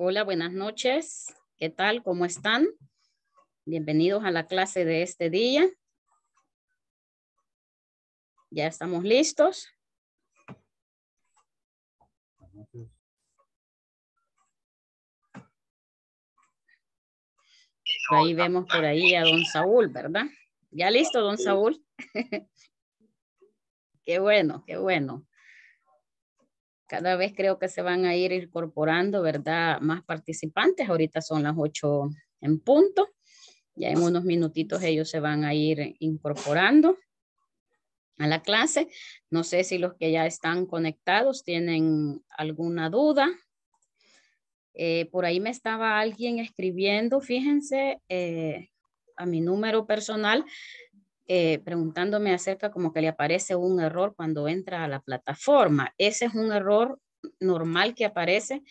Hola, buenas noches. ¿Qué tal? ¿Cómo están? Bienvenidos a la clase de este día. Ya estamos listos. Ahí vemos por ahí a don Saúl, ¿verdad? ¿Ya listo, don Saúl? qué bueno, qué bueno cada vez creo que se van a ir incorporando, ¿verdad? Más participantes. Ahorita son las ocho en punto. Ya en unos minutitos ellos se van a ir incorporando a la clase. No sé si los que ya están conectados tienen alguna duda. Eh, por ahí me estaba alguien escribiendo, fíjense, eh, a mi número personal eh, preguntándome acerca como que le aparece un error cuando entra a la plataforma. Ese es un error normal que aparece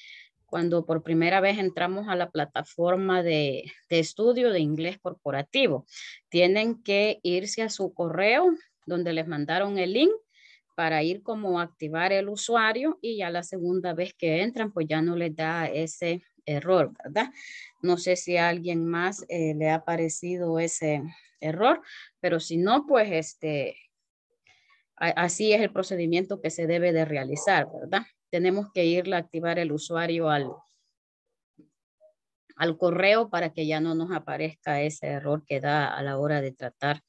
cuando por primera vez entramos a la plataforma de, estudio de inglés corporativo. Tienen que irse a su correo donde les mandaron el link para ir como activar el usuario y ya la segunda vez que entran pues ya no les da ese error, ¿verdad? No sé si a alguien más eh, le ha parecido ese, error, pero si no, pues este, así es el procedimiento que se debe de realizar, ¿verdad? Tenemos que irle a activar el usuario al, al correo para que ya no nos aparezca ese error que da a la hora de tratar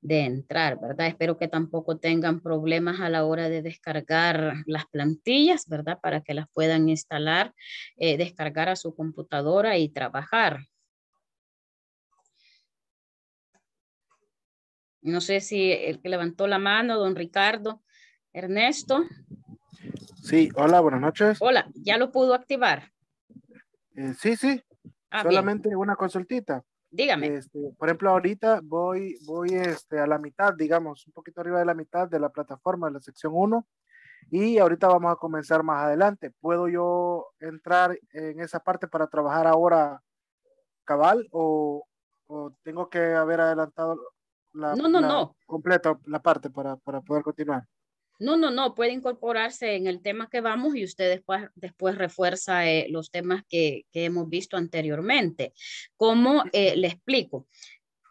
de entrar, ¿verdad? Espero que tampoco tengan problemas a la hora de descargar las plantillas, ¿verdad? Para que las puedan instalar, eh, descargar a su computadora y trabajar. No sé si el que levantó la mano, don Ricardo, Ernesto. Sí, hola, buenas noches. Hola, ¿ya lo pudo activar? Eh, sí, sí. Ah, solamente una consultita. Dígame. Este, por ejemplo, ahorita voy, voy este, a la mitad, digamos, un poquito arriba de la mitad de la plataforma de la sección 1 y ahorita vamos a comenzar más adelante. ¿Puedo yo entrar en esa parte para trabajar ahora cabal o, o tengo que haber adelantado no, no, no. Completa la parte para, para, poder continuar. No, no, no, puede incorporarse en el tema que vamos y usted después, después refuerza eh, los temas que, que, hemos visto anteriormente. ¿Cómo eh, le explico?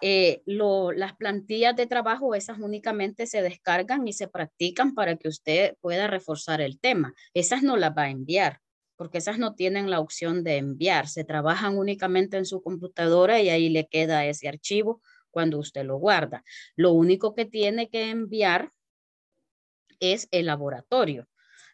Eh, lo, las plantillas de trabajo, esas únicamente se descargan y se practican para que usted pueda reforzar el tema. Esas no las va a enviar porque esas no tienen la opción de enviar, se trabajan únicamente en su computadora y ahí le queda ese archivo cuando usted lo guarda. Lo único que tiene que enviar es el laboratorio.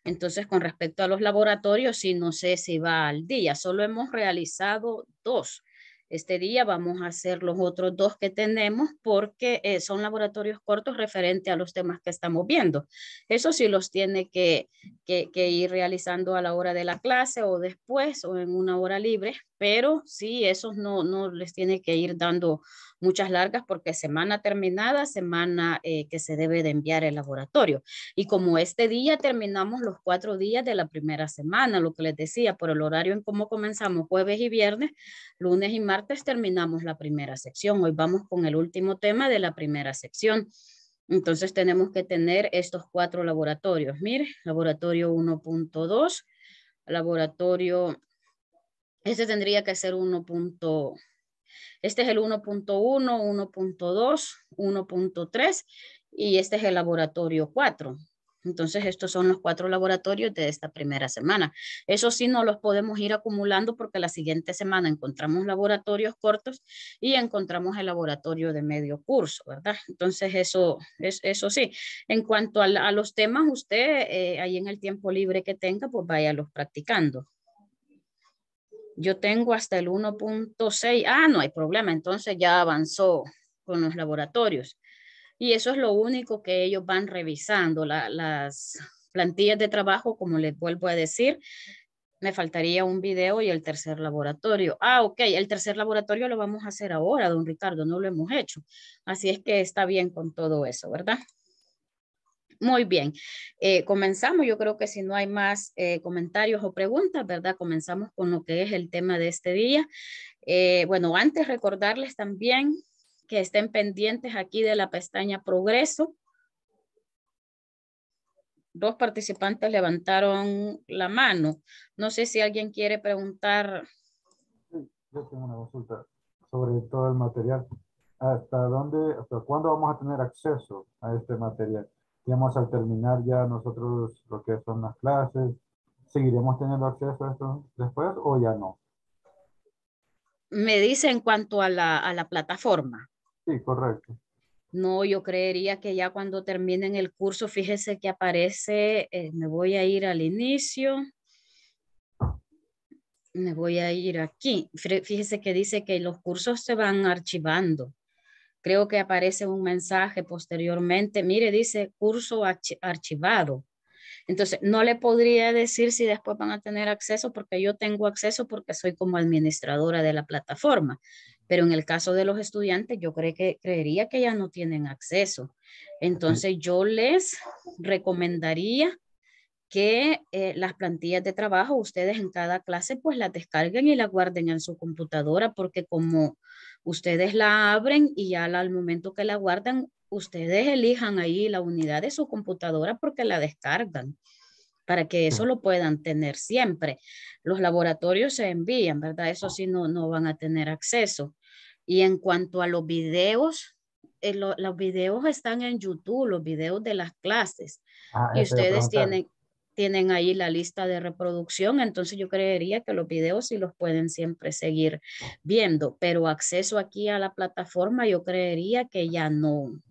Entonces, con respecto a los laboratorios, sí, no sé si va al día, solo hemos realizado dos. Este día vamos a hacer los otros dos que tenemos porque eh, son laboratorios cortos referente a los temas que estamos viendo. Eso sí los tiene que, que, ir realizando a la hora de la clase o después o en una hora libre, pero sí, esos no, no les tiene que ir dando muchas largas porque semana terminada, semana eh, que se debe de enviar el laboratorio. Y como este día terminamos los cuatro días de la primera semana, lo que les decía, por el horario en cómo comenzamos jueves y viernes, lunes y martes terminamos la primera sección. Hoy vamos con el último tema de la primera sección. Entonces tenemos que tener estos cuatro laboratorios. Mire, laboratorio 1.2, laboratorio, ese tendría que ser 1.2. Este es el 1.1, 1.2, 1.3 y este es el laboratorio 4. Entonces, estos son los cuatro laboratorios de esta primera semana. Eso sí, no los podemos ir acumulando porque la siguiente semana encontramos laboratorios cortos y encontramos el laboratorio de medio curso, ¿verdad? Entonces, eso, eso sí. En cuanto a, los temas, usted eh, ahí en el tiempo libre que tenga, pues váyalos practicando. Yo tengo hasta el 1.6. Ah, no hay problema. Entonces ya avanzó con los laboratorios. Y eso es lo único que ellos van revisando. las plantillas de trabajo, como les vuelvo a decir, me faltaría un video y el tercer laboratorio. Ah, ok, el tercer laboratorio lo vamos a hacer ahora, don Ricardo, no lo hemos hecho. Así es que está bien con todo eso, ¿verdad? Muy bien, eh, comenzamos. Yo creo que si no hay más eh, comentarios o preguntas, ¿verdad? Comenzamos con lo que es el tema de este día. Eh, bueno, antes recordarles también que estén pendientes aquí de la pestaña Progreso. Dos participantes levantaron la mano. No sé si alguien quiere preguntar. yo tengo una consulta sobre todo el material. ¿Hasta dónde, hasta cuándo vamos a tener acceso a este material? digamos, al terminar ya nosotros lo que son las clases, ¿seguiremos teniendo acceso a esto después o ya no? Me dice en cuanto a la, a la plataforma. Sí, correcto. No, yo creería que ya cuando terminen el curso, fíjese que aparece, eh, me voy a ir al inicio, me voy a ir aquí. Fíjese que dice que los cursos se van archivando creo que aparece un mensaje posteriormente, mire, dice curso archivado. Entonces, no le podría decir si después van a tener acceso porque yo tengo acceso porque soy como administradora de la plataforma. Pero en el caso de los estudiantes, yo creo que, creería que ya no tienen acceso. Entonces, yo les recomendaría que eh, las plantillas de trabajo ustedes en cada clase pues las descarguen y las guarden en su computadora porque como ustedes la abren y ya al momento que la guardan, ustedes elijan ahí la unidad de su computadora porque la descargan para que eso lo puedan tener siempre. Los laboratorios se envían, ¿verdad? Eso sí no, van a tener acceso. Y en cuanto a los videos, eh, los videos están en YouTube, los videos de las clases. Ah, y ustedes tienen, tienen ahí la lista de reproducción, entonces yo creería que los videos sí los pueden siempre seguir viendo, pero acceso aquí a la plataforma yo creería que ya no,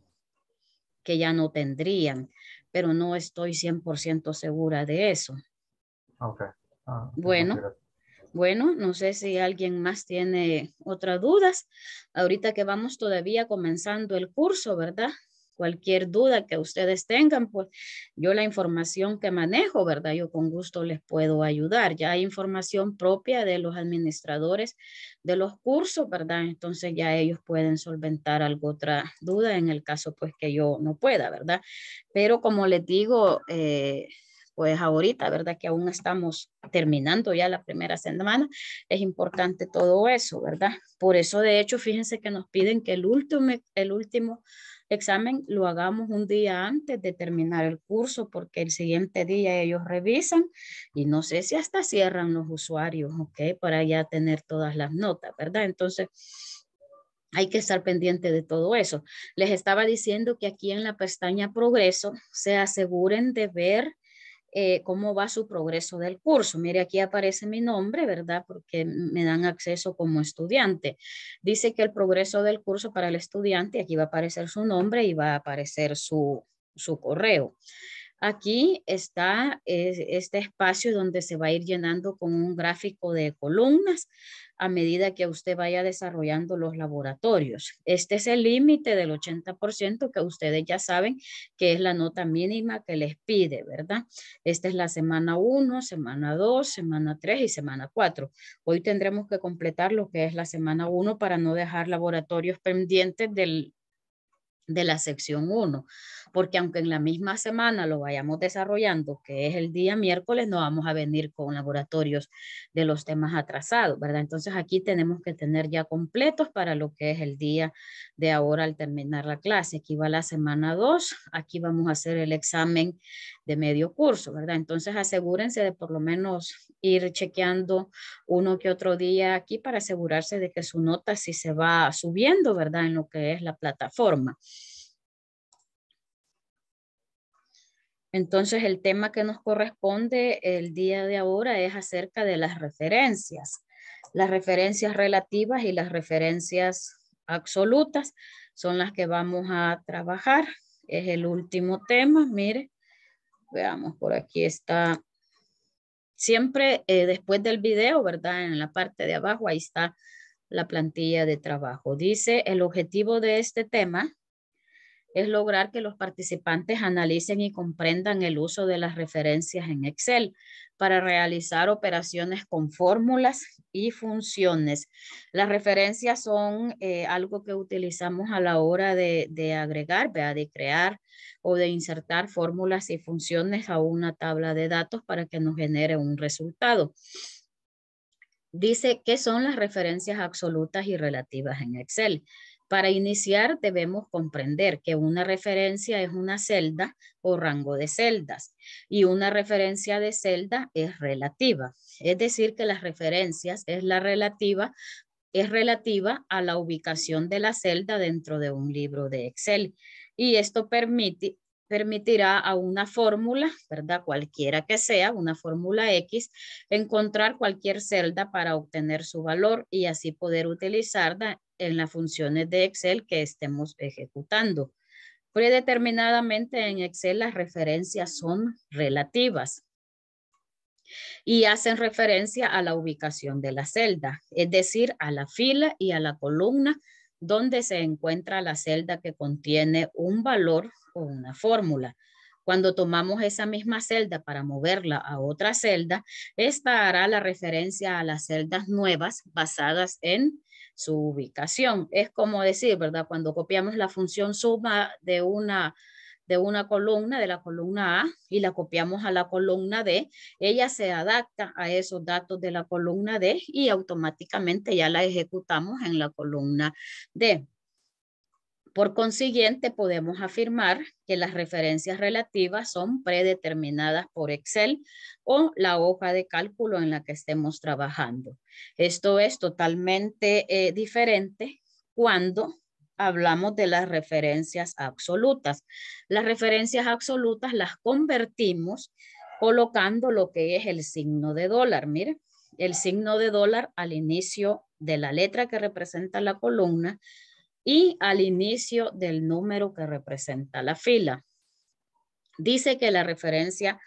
que ya no tendrían, pero no estoy 100% segura de eso. Ah, bueno. Bueno, no sé si alguien más tiene otras dudas. Ahorita que vamos todavía comenzando el curso, ¿verdad? cualquier duda que ustedes tengan, pues yo la información que manejo, ¿verdad? Yo con gusto les puedo ayudar. Ya hay información propia de los administradores de los cursos, ¿verdad? Entonces ya ellos pueden solventar alguna otra duda en el caso pues que yo no pueda, ¿verdad? Pero como les digo, eh, pues ahorita, ¿verdad? Que aún estamos terminando ya la primera semana, es importante todo eso, ¿verdad? Por eso, de hecho, fíjense que nos piden que el último, el último examen lo hagamos un día antes de terminar el curso porque el siguiente día ellos revisan y no sé si hasta cierran los usuarios, ¿ok? Para ya tener todas las notas, ¿verdad? Entonces, hay que estar pendiente de todo eso. Les estaba diciendo que aquí en la pestaña progreso se aseguren de ver eh, cómo va su progreso del curso. Mire, aquí aparece mi nombre, ¿verdad? Porque me dan acceso como estudiante. Dice que el progreso del curso para el estudiante, aquí va a aparecer su nombre y va a aparecer su, su correo. Aquí está este espacio donde se va a ir llenando con un gráfico de columnas a medida que usted vaya desarrollando los laboratorios. Este es el límite del 80% que ustedes ya saben que es la nota mínima que les pide, ¿verdad? Esta es la semana 1, semana 2, semana 3 y semana 4. Hoy tendremos que completar lo que es la semana 1 para no dejar laboratorios pendientes de la sección 1 porque aunque en la misma semana lo vayamos desarrollando, que es el día miércoles, no vamos a venir con laboratorios de los temas atrasados, ¿verdad? Entonces aquí tenemos que tener ya completos para lo que es el día de ahora al terminar la clase. Aquí va la semana 2, aquí vamos a hacer el examen de medio curso, ¿verdad? Entonces asegúrense de por lo menos ir chequeando uno que otro día aquí para asegurarse de que su nota sí se va subiendo, ¿verdad? En lo que es la plataforma. Entonces, el tema que nos corresponde el día de ahora es acerca de las referencias. Las referencias relativas y las referencias absolutas son las que vamos a trabajar. Es el último tema, mire. Veamos, por aquí está. Siempre eh, después del video, ¿verdad? En la parte de abajo, ahí está la plantilla de trabajo. Dice, el objetivo de este tema es lograr que los participantes analicen y comprendan el uso de las referencias en Excel para realizar operaciones con fórmulas y funciones. Las referencias son eh, algo que utilizamos a la hora de, agregar, de crear o de insertar fórmulas y funciones a una tabla de datos para que nos genere un resultado. Dice qué son las referencias absolutas y relativas en Excel. Para iniciar, debemos comprender que una referencia es una celda o rango de celdas y una referencia de celda es relativa. Es decir, que las referencias es la relativa es relativa a la ubicación de la celda dentro de un libro de Excel. Y esto permitirá a una fórmula, ¿verdad? Cualquiera que sea, una fórmula X, encontrar cualquier celda para obtener su valor y así poder utilizarla en las funciones de Excel que estemos ejecutando. Predeterminadamente en Excel las referencias son relativas y hacen referencia a la ubicación de la celda, es decir, a la fila y a la columna donde se encuentra la celda que contiene un valor o una fórmula. Cuando tomamos esa misma celda para moverla a otra celda, esta hará la referencia a las celdas nuevas basadas en su ubicación. Es como decir, ¿verdad? Cuando copiamos la función suma de una de una columna, de la columna A, y la copiamos a la columna D, ella se adapta a esos datos de la columna D y automáticamente ya la ejecutamos en la columna D. Por consiguiente, podemos afirmar que las referencias relativas son predeterminadas por Excel o la hoja de cálculo en la que estemos trabajando. Esto es totalmente eh, diferente cuando hablamos de las referencias absolutas. Las referencias absolutas las convertimos colocando lo que es el signo de dólar. Mire, el signo de dólar al inicio de la letra que representa la columna y al inicio del número que representa la fila. Dice que la referencia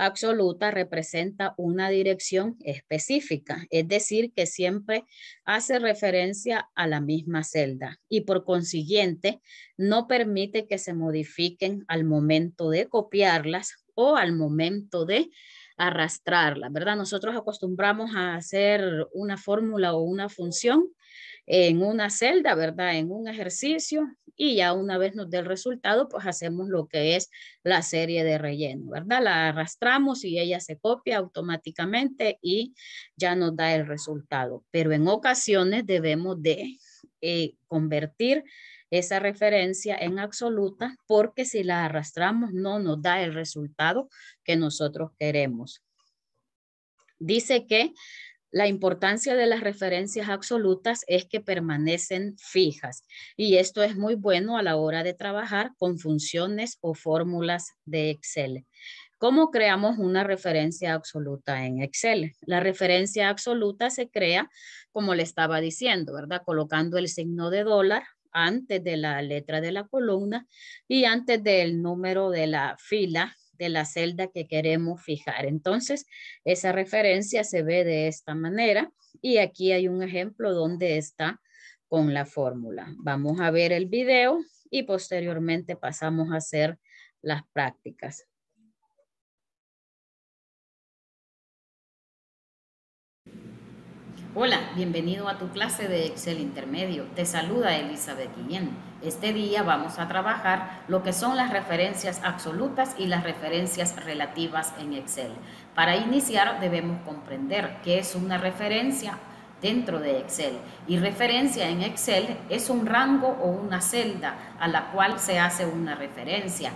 absoluta representa una dirección específica, es decir, que siempre hace referencia a la misma celda y por consiguiente no permite que se modifiquen al momento de copiarlas o al momento de arrastrarlas, ¿verdad? Nosotros acostumbramos a hacer una fórmula o una función en una celda, ¿verdad? En un ejercicio y ya una vez nos dé el resultado, pues hacemos lo que es la serie de relleno, ¿verdad? La arrastramos y ella se copia automáticamente y ya nos da el resultado. Pero en ocasiones debemos de eh, convertir esa referencia en absoluta porque si la arrastramos no nos da el resultado que nosotros queremos. Dice que la importancia de las referencias absolutas es que permanecen fijas y esto es muy bueno a la hora de trabajar con funciones o fórmulas de Excel. ¿Cómo creamos una referencia absoluta en Excel? La referencia absoluta se crea, como le estaba diciendo, ¿verdad? Colocando el signo de dólar antes de la letra de la columna y antes del número de la fila de la celda que queremos fijar. Entonces, esa referencia se ve de esta manera y aquí hay un ejemplo donde está con la fórmula. Vamos a ver el video y posteriormente pasamos a hacer las prácticas. Hola, bienvenido a tu clase de Excel Intermedio. Te saluda Elizabeth Guillén. Este día vamos a trabajar lo que son las referencias absolutas y las referencias relativas en Excel. Para iniciar debemos comprender qué es una referencia dentro de Excel y referencia en Excel es un rango o una celda a la cual se hace una referencia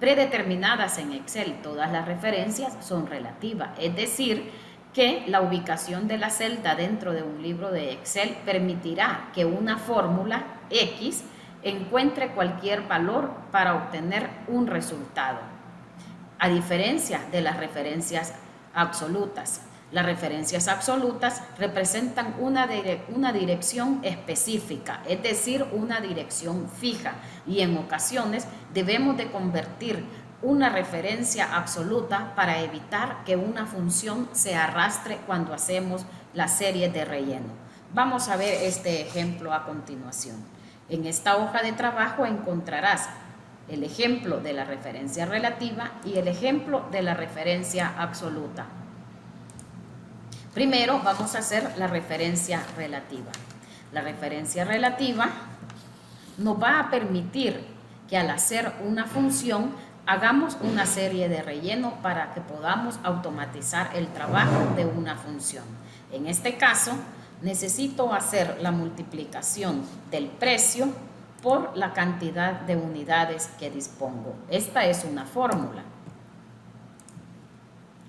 predeterminadas en Excel. Todas las referencias son relativas, es decir, que la ubicación de la celda dentro de un libro de Excel permitirá que una fórmula X encuentre cualquier valor para obtener un resultado, a diferencia de las referencias absolutas. Las referencias absolutas representan una, una, dirección específica, es decir, una dirección fija, y en ocasiones debemos de convertir una referencia absoluta para evitar que una función se arrastre cuando hacemos la serie de relleno. Vamos a ver este ejemplo a continuación. En esta hoja de trabajo encontrarás el ejemplo de la referencia relativa y el ejemplo de la referencia absoluta. Primero vamos a hacer la referencia relativa. La referencia relativa nos va a permitir que al hacer una función hagamos una serie de relleno para que podamos automatizar el trabajo de una función. En este caso, Necesito hacer la multiplicación del precio por la cantidad de unidades que dispongo. Esta es una fórmula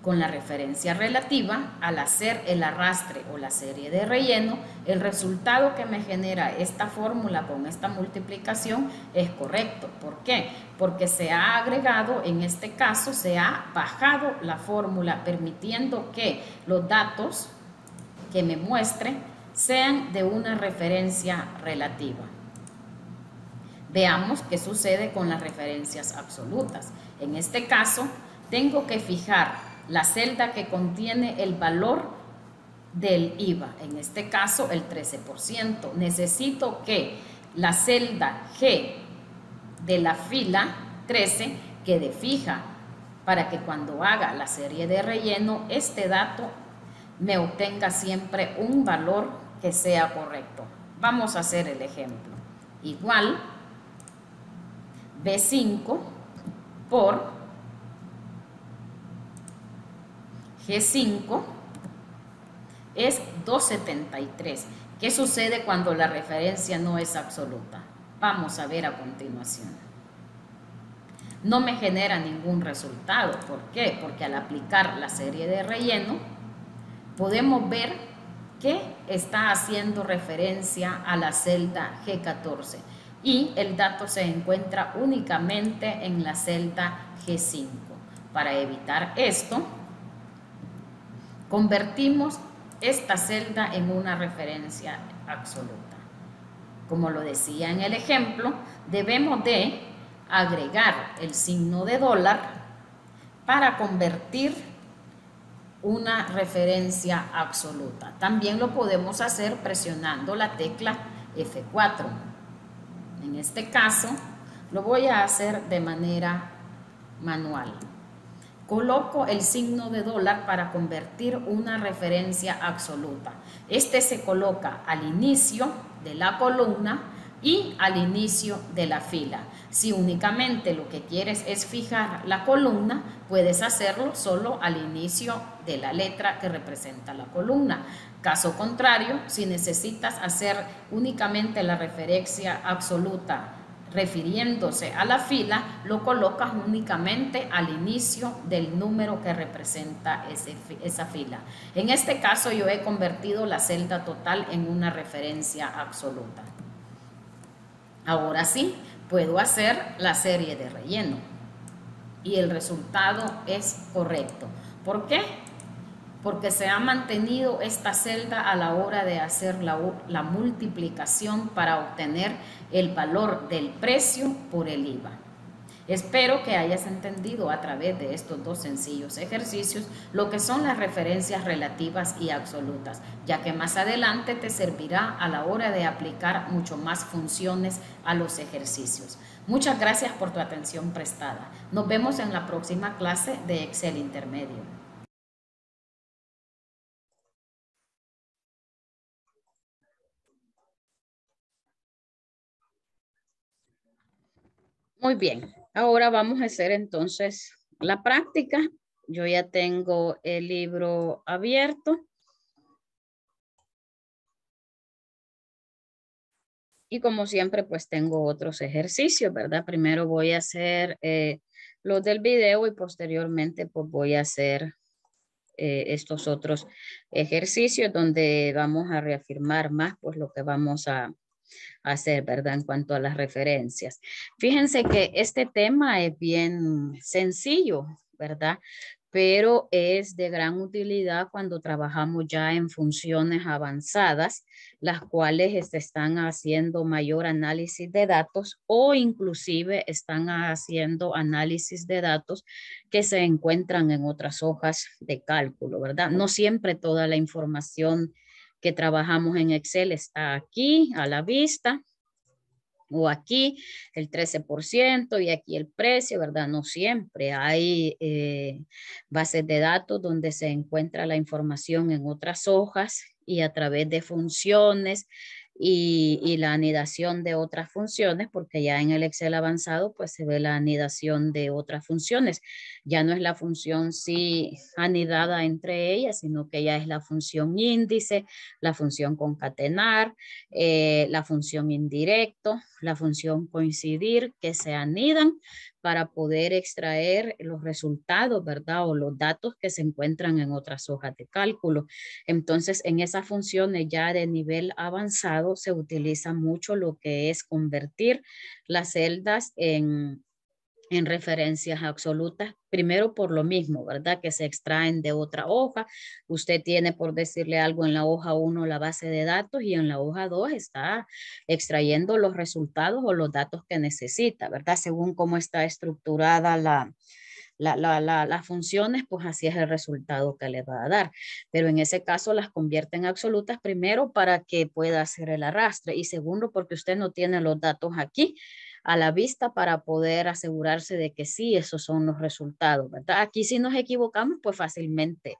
con la referencia relativa, al hacer el arrastre o la serie de relleno, el resultado que me genera esta fórmula con esta multiplicación es correcto. ¿Por qué? Porque se ha agregado, en este caso, se ha bajado la fórmula, permitiendo que los datos que me muestre sean de una referencia relativa. Veamos qué sucede con las referencias absolutas. En este caso, tengo que fijar la celda que contiene el valor del IVA, en este caso el 13%. Necesito que la celda G de la fila 13 quede fija para que cuando haga la serie de relleno este dato me obtenga siempre un valor que sea correcto. Vamos a hacer el ejemplo. Igual, B5 por G5 es 273. ¿Qué sucede cuando la referencia no es absoluta? Vamos a ver a continuación. No me genera ningún resultado. ¿Por qué? Porque al aplicar la serie de relleno, podemos ver que está haciendo referencia a la celda G14 y el dato se encuentra únicamente en la celda G5. Para evitar esto, convertimos esta celda en una referencia absoluta. Como lo decía en el ejemplo, debemos de agregar el signo de dólar para convertir una referencia absoluta. También lo podemos hacer presionando la tecla F4. En este caso, lo voy a hacer de manera manual. Coloco el signo de dólar para convertir una referencia absoluta. Este se coloca al inicio de la columna y al inicio de la fila. Si únicamente lo que quieres es fijar la columna, puedes hacerlo solo al inicio de la letra que representa la columna. Caso contrario, si necesitas hacer únicamente la referencia absoluta refiriéndose a la fila, lo colocas únicamente al inicio del número que representa esa fila. En este caso yo he convertido la celda total en una referencia absoluta. Ahora sí, puedo hacer la serie de relleno y el resultado es correcto. ¿Por qué? Porque se ha mantenido esta celda a la hora de hacer la, multiplicación para obtener el valor del precio por el IVA. Espero que hayas entendido a través de estos dos sencillos ejercicios lo que son las referencias relativas y absolutas, ya que más adelante te servirá a la hora de aplicar mucho más funciones a los ejercicios. Muchas gracias por tu atención prestada. Nos vemos en la próxima clase de Excel Intermedio. Muy bien. Ahora vamos a hacer entonces la práctica. Yo ya tengo el libro abierto. Y como siempre, pues tengo otros ejercicios, ¿verdad? Primero voy a hacer eh, los del video y posteriormente pues voy a hacer eh, estos otros ejercicios donde vamos a reafirmar más pues lo que vamos a, hacer, ¿verdad? En cuanto a las referencias. Fíjense que este tema es bien sencillo, ¿verdad? Pero es de gran utilidad cuando trabajamos ya en funciones avanzadas, las cuales este, están haciendo mayor análisis de datos o inclusive están haciendo análisis de datos que se encuentran en otras hojas de cálculo, ¿verdad? No siempre toda la información que trabajamos en Excel está aquí a la vista o aquí el 13% y aquí el precio, ¿verdad? No siempre. Hay eh, bases de datos donde se encuentra la información en otras hojas y a través de funciones y, la anidación de otras funciones, porque ya en el Excel avanzado pues se ve la anidación de otras funciones. Ya no es la función si anidada entre ellas, sino que ya es la función índice, la función concatenar, eh, la función indirecto, la función coincidir, que se anidan para poder extraer los resultados, ¿verdad? O los datos que se encuentran en otras hojas de cálculo. Entonces, en esas funciones ya de nivel avanzado se utiliza mucho lo que es convertir las celdas en, en referencias absolutas, primero por lo mismo, ¿verdad? Que se extraen de otra hoja. Usted tiene, por decirle algo, en la hoja 1 la base de datos y en la hoja 2 está extrayendo los resultados o los datos que necesita, ¿verdad? Según cómo está estructurada la, la, la, las funciones, pues así es el resultado que le va a dar. Pero en ese caso las convierte en absolutas primero para que pueda hacer el arrastre y segundo porque usted no tiene los datos aquí a la vista para poder asegurarse de que sí, esos son los resultados, ¿verdad? Aquí si nos equivocamos, pues fácilmente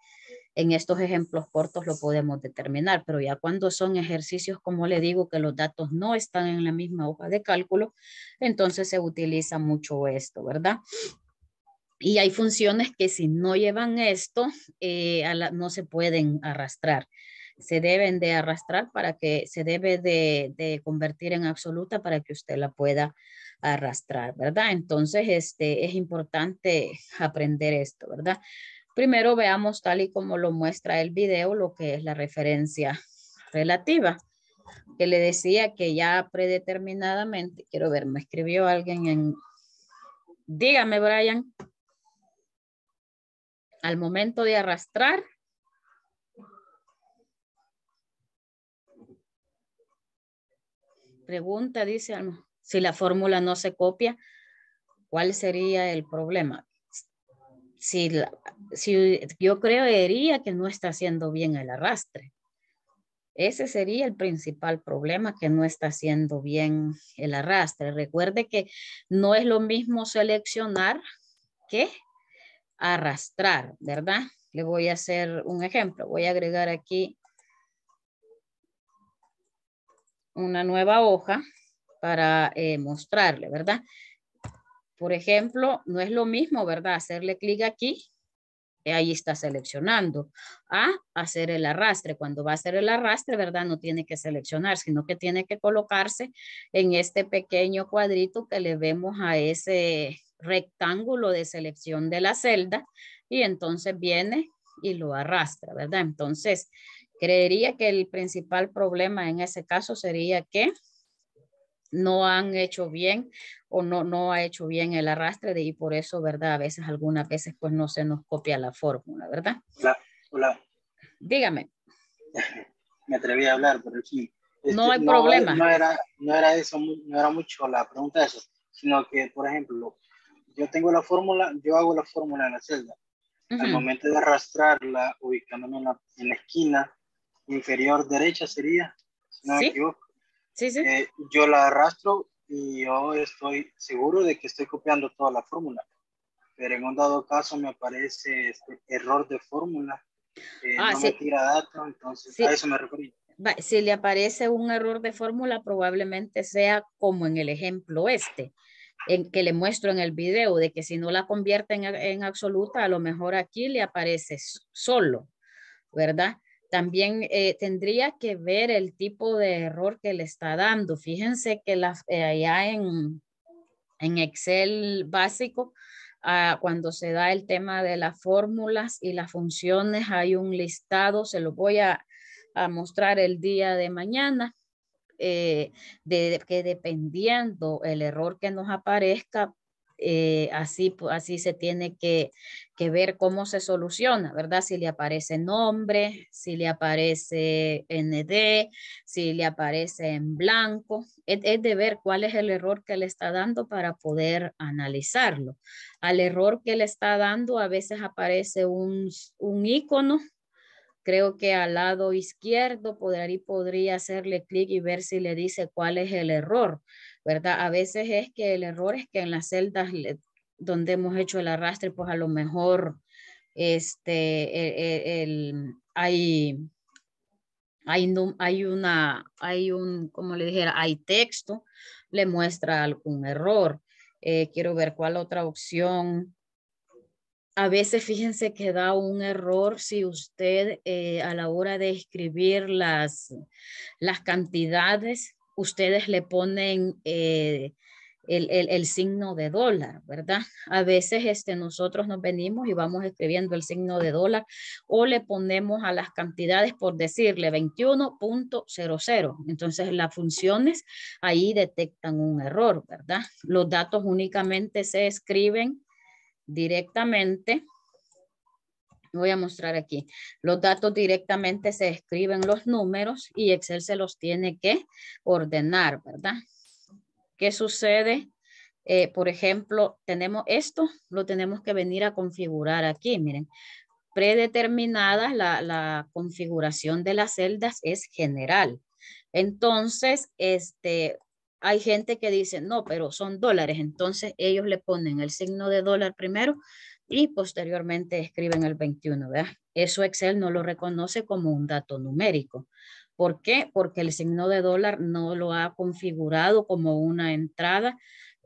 en estos ejemplos cortos lo podemos determinar, pero ya cuando son ejercicios, como le digo, que los datos no están en la misma hoja de cálculo, entonces se utiliza mucho esto, ¿verdad? Y hay funciones que si no llevan esto, eh, no se pueden arrastrar se deben de arrastrar para que se debe de, convertir en absoluta para que usted la pueda arrastrar, ¿verdad? Entonces, este, es importante aprender esto, ¿verdad? Primero veamos tal y como lo muestra el video, lo que es la referencia relativa, que le decía que ya predeterminadamente, quiero ver, me escribió alguien en, dígame Brian, al momento de arrastrar, pregunta, dice, ah, si la fórmula no se copia, ¿cuál sería el problema? Si, si yo creería que no está haciendo bien el arrastre. Ese sería el principal problema, que no está haciendo bien el arrastre. Recuerde que no es lo mismo seleccionar que arrastrar, ¿verdad? Le voy a hacer un ejemplo. Voy a agregar aquí una nueva hoja para eh, mostrarle, ¿verdad? Por ejemplo, no es lo mismo, ¿verdad? Hacerle clic aquí, y eh, ahí está seleccionando, a hacer el arrastre. Cuando va a hacer el arrastre, ¿verdad? No tiene que seleccionar, sino que tiene que colocarse en este pequeño cuadrito que le vemos a ese rectángulo de selección de la celda y entonces viene y lo arrastra, ¿verdad? Entonces, Creería que el principal problema en ese caso sería que no han hecho bien o no, no ha hecho bien el arrastre de, y por eso, ¿verdad? A veces, algunas veces, pues no se nos copia la fórmula, ¿verdad? Hola, hola. Dígame. Me atreví a hablar, pero sí. no hay problema. No era, no era eso, no era mucho la pregunta de eso, sino que, por ejemplo, yo tengo la fórmula, yo hago la fórmula en la celda. Al momento de arrastrarla, ubicándome en la, en la esquina, inferior derecha sería, si no me equivoco. Sí, sí. Eh, yo la arrastro y yo estoy seguro de que estoy copiando toda la fórmula, pero en un dado caso me aparece este error de fórmula, ah, no tira datos, entonces a eso me Si le aparece un error de fórmula, probablemente sea como en el ejemplo este, en que le muestro en el video, de que si no la convierte en, en absoluta, a lo mejor aquí le aparece solo, ¿verdad? También eh, tendría que ver el tipo de error que le está dando. Fíjense que la, eh, allá en, Excel básico, ah, cuando se da el tema de las fórmulas y las funciones, hay un listado, se lo voy a, mostrar el día de mañana. Eh, de, que dependiendo el error que nos aparezca, eh, así, así se tiene que, ver cómo se soluciona, ¿verdad? Si le aparece nombre, si le aparece ND, si le aparece en blanco, es, de ver cuál es el error que le está dando para poder analizarlo. Al error que le está dando a veces aparece un, un icono creo que al lado izquierdo podría, podría hacerle clic y ver si le dice cuál es el error. ¿verdad? A veces es que el error es que en las celdas donde hemos hecho el arrastre, pues a lo mejor este, e, e, hay, hay, una, hay un, como le dijera, hay texto, le muestra algún error. Eh, quiero ver cuál otra opción. A veces fíjense que da un error si usted eh, a la hora de escribir las, las cantidades ustedes le ponen eh, el, signo de dólar, ¿verdad? A veces este, nosotros nos venimos y vamos escribiendo el signo de dólar o le ponemos a las cantidades por decirle 21.00. Entonces las funciones ahí detectan un error, ¿verdad? Los datos únicamente se escriben directamente voy a mostrar aquí. Los datos directamente se escriben los números y Excel se los tiene que ordenar, ¿verdad? ¿Qué sucede? Eh, por ejemplo, tenemos esto, lo tenemos que venir a configurar aquí, miren. Predeterminada la, configuración de las celdas es general. Entonces, este, hay gente que dice, no, pero son dólares. Entonces ellos le ponen el signo de dólar primero y posteriormente escriben el 21, ¿verdad? Eso Excel no lo reconoce como un dato numérico. ¿Por qué? Porque el signo de dólar no lo ha configurado como una entrada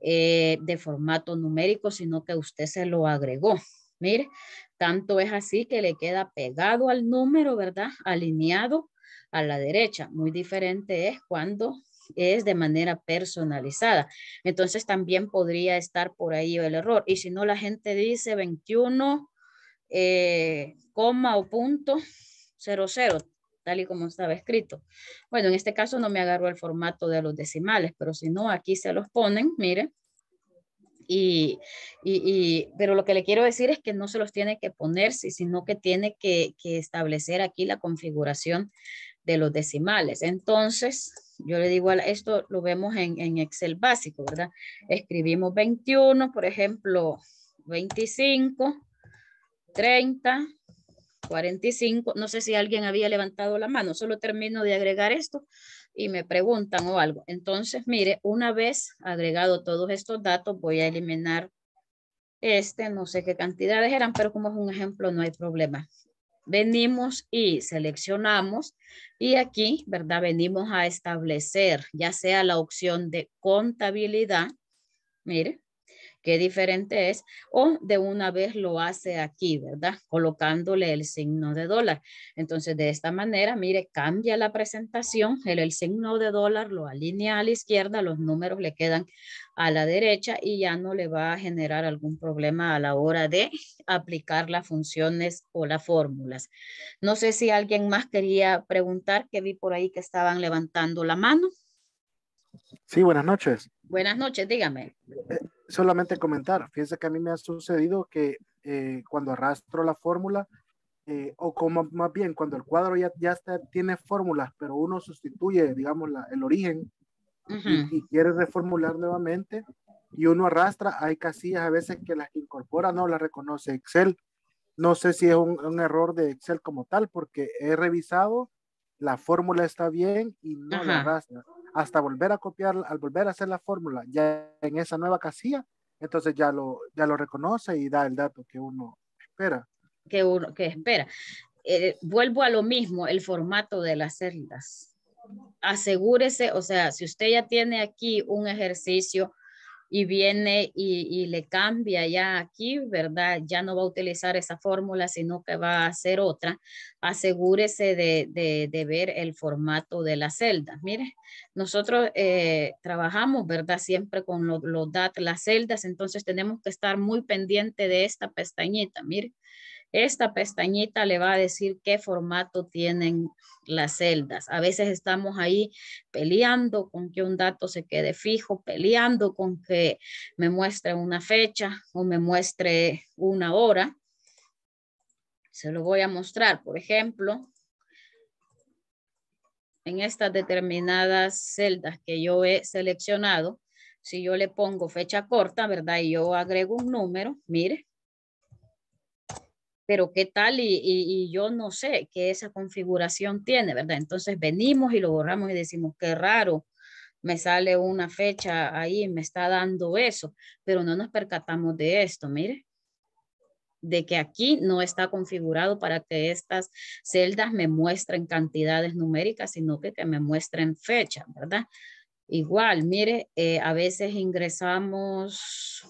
eh, de formato numérico, sino que usted se lo agregó. Mire, tanto es así que le queda pegado al número, ¿verdad? Alineado a la derecha. Muy diferente es cuando es de manera personalizada. Entonces también podría estar por ahí el error. Y si no, la gente dice 21, eh, coma o punto 00, tal y como estaba escrito. Bueno, en este caso no me agarró el formato de los decimales, pero si no, aquí se los ponen, miren. Y, pero lo que le quiero decir es que no se los tiene que poner, sino que tiene que, que establecer aquí la configuración de los decimales. Entonces, yo le digo, esto lo vemos en, en Excel básico, ¿verdad? Escribimos 21, por ejemplo, 25, 30, 45. No sé si alguien había levantado la mano, solo termino de agregar esto y me preguntan o algo. Entonces, mire, una vez agregado todos estos datos, voy a eliminar este, no sé qué cantidades eran, pero como es un ejemplo, no hay problema venimos y seleccionamos y aquí, ¿verdad? Venimos a establecer ya sea la opción de contabilidad, mire, qué diferente es, o de una vez lo hace aquí, ¿verdad? Colocándole el signo de dólar. Entonces, de esta manera, mire, cambia la presentación, el, el signo de dólar lo alinea a la izquierda, los números le quedan a la derecha y ya no le va a generar algún problema a la hora de aplicar las funciones o las fórmulas. No sé si alguien más quería preguntar, que vi por ahí que estaban levantando la mano. Sí, buenas noches. Buenas noches, dígame. Eh, solamente comentar, fíjense que a mí me ha sucedido que eh, cuando arrastro la fórmula, eh, o como más bien cuando el cuadro ya, ya está, tiene fórmulas, pero uno sustituye, digamos, el origen y, quiere reformular nuevamente y uno arrastra, hay casillas a veces que las incorpora no las reconoce Excel. No sé si es un error de Excel como tal, porque he revisado la fórmula está bien y no la arrastra. Hasta volver a copiar, al volver a hacer la fórmula ya en esa nueva casilla, entonces ya lo, ya lo reconoce y da el dato que uno espera. Que uno que espera. Eh, vuelvo a lo mismo, el formato de las celdas. Asegúrese, o sea, si usted ya tiene aquí un ejercicio, y viene y, le cambia ya aquí, ¿verdad? Ya no va a utilizar esa fórmula, sino que va a hacer otra. Asegúrese de, ver el formato de la celda. Mire, nosotros eh, trabajamos, ¿verdad? Siempre con los datos las celdas, entonces tenemos que estar muy pendiente de esta pestañita, mire. Esta pestañita le va a decir qué formato tienen las celdas. A veces estamos ahí peleando con que un dato se quede fijo, peleando con que me muestre una fecha o me muestre una hora. Se lo voy a mostrar, por ejemplo, en estas determinadas celdas que yo he seleccionado, si yo le pongo fecha corta, ¿verdad? Y yo agrego un número, mire, pero qué tal y, yo no sé qué esa configuración tiene, ¿verdad? Entonces venimos y lo borramos y decimos, qué raro, me sale una fecha ahí, me está dando eso, pero no nos percatamos de esto, mire, de que aquí no está configurado para que estas celdas me muestren cantidades numéricas, sino que, que me muestren fecha, ¿verdad? Igual, mire, eh, a veces ingresamos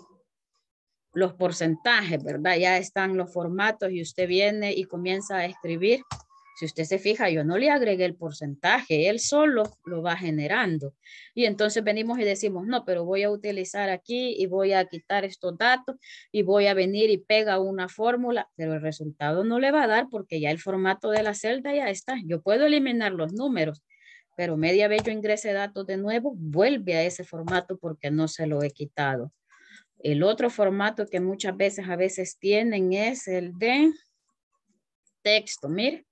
los porcentajes, ¿verdad? Ya están los formatos y usted viene y comienza a escribir. Si usted se fija, yo no le agregué el porcentaje, él solo lo va generando. Y entonces venimos y decimos, no, pero voy a utilizar aquí y voy a quitar estos datos y voy a venir y pega una fórmula, pero el resultado no le va a dar porque ya el formato de la celda ya está. Yo puedo eliminar los números, pero media vez yo ingrese datos de nuevo, vuelve a ese formato porque no se lo he quitado. El otro formato que muchas veces a veces tienen es el de texto. Mire,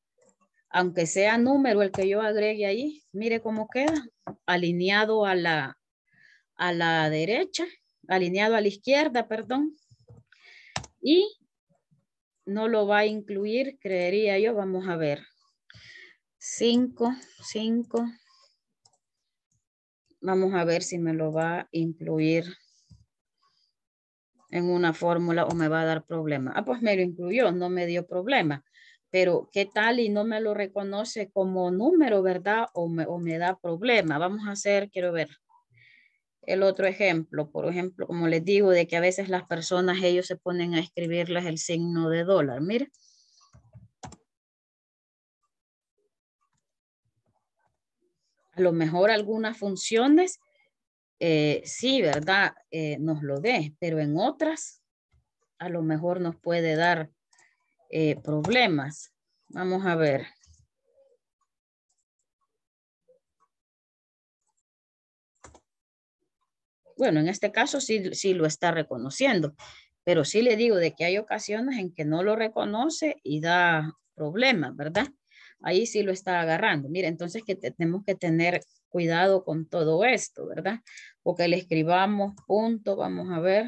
aunque sea número el que yo agregue ahí, mire cómo queda, alineado a la, derecha, alineado a la izquierda, perdón. Y no lo va a incluir, creería yo, vamos a ver. Cinco, 5. Vamos a ver si me lo va a incluir en una fórmula o me va a dar problema. Ah, pues me lo incluyó, no me dio problema. Pero ¿qué tal y no me lo reconoce como número, verdad? O me, o me da problema. Vamos a hacer, quiero ver, el otro ejemplo. Por ejemplo, como les digo, de que a veces las personas, ellos se ponen a escribirles el signo de dólar. Mira. A lo mejor algunas funciones eh, sí, ¿verdad? Eh, nos lo dé, pero en otras a lo mejor nos puede dar eh, problemas. Vamos a ver. Bueno, en este caso sí, sí lo está reconociendo, pero sí le digo de que hay ocasiones en que no lo reconoce y da problemas, ¿verdad? Ahí sí lo está agarrando. Mire, entonces que tenemos que tener cuidado con todo esto, ¿verdad? o que le escribamos punto, vamos a ver.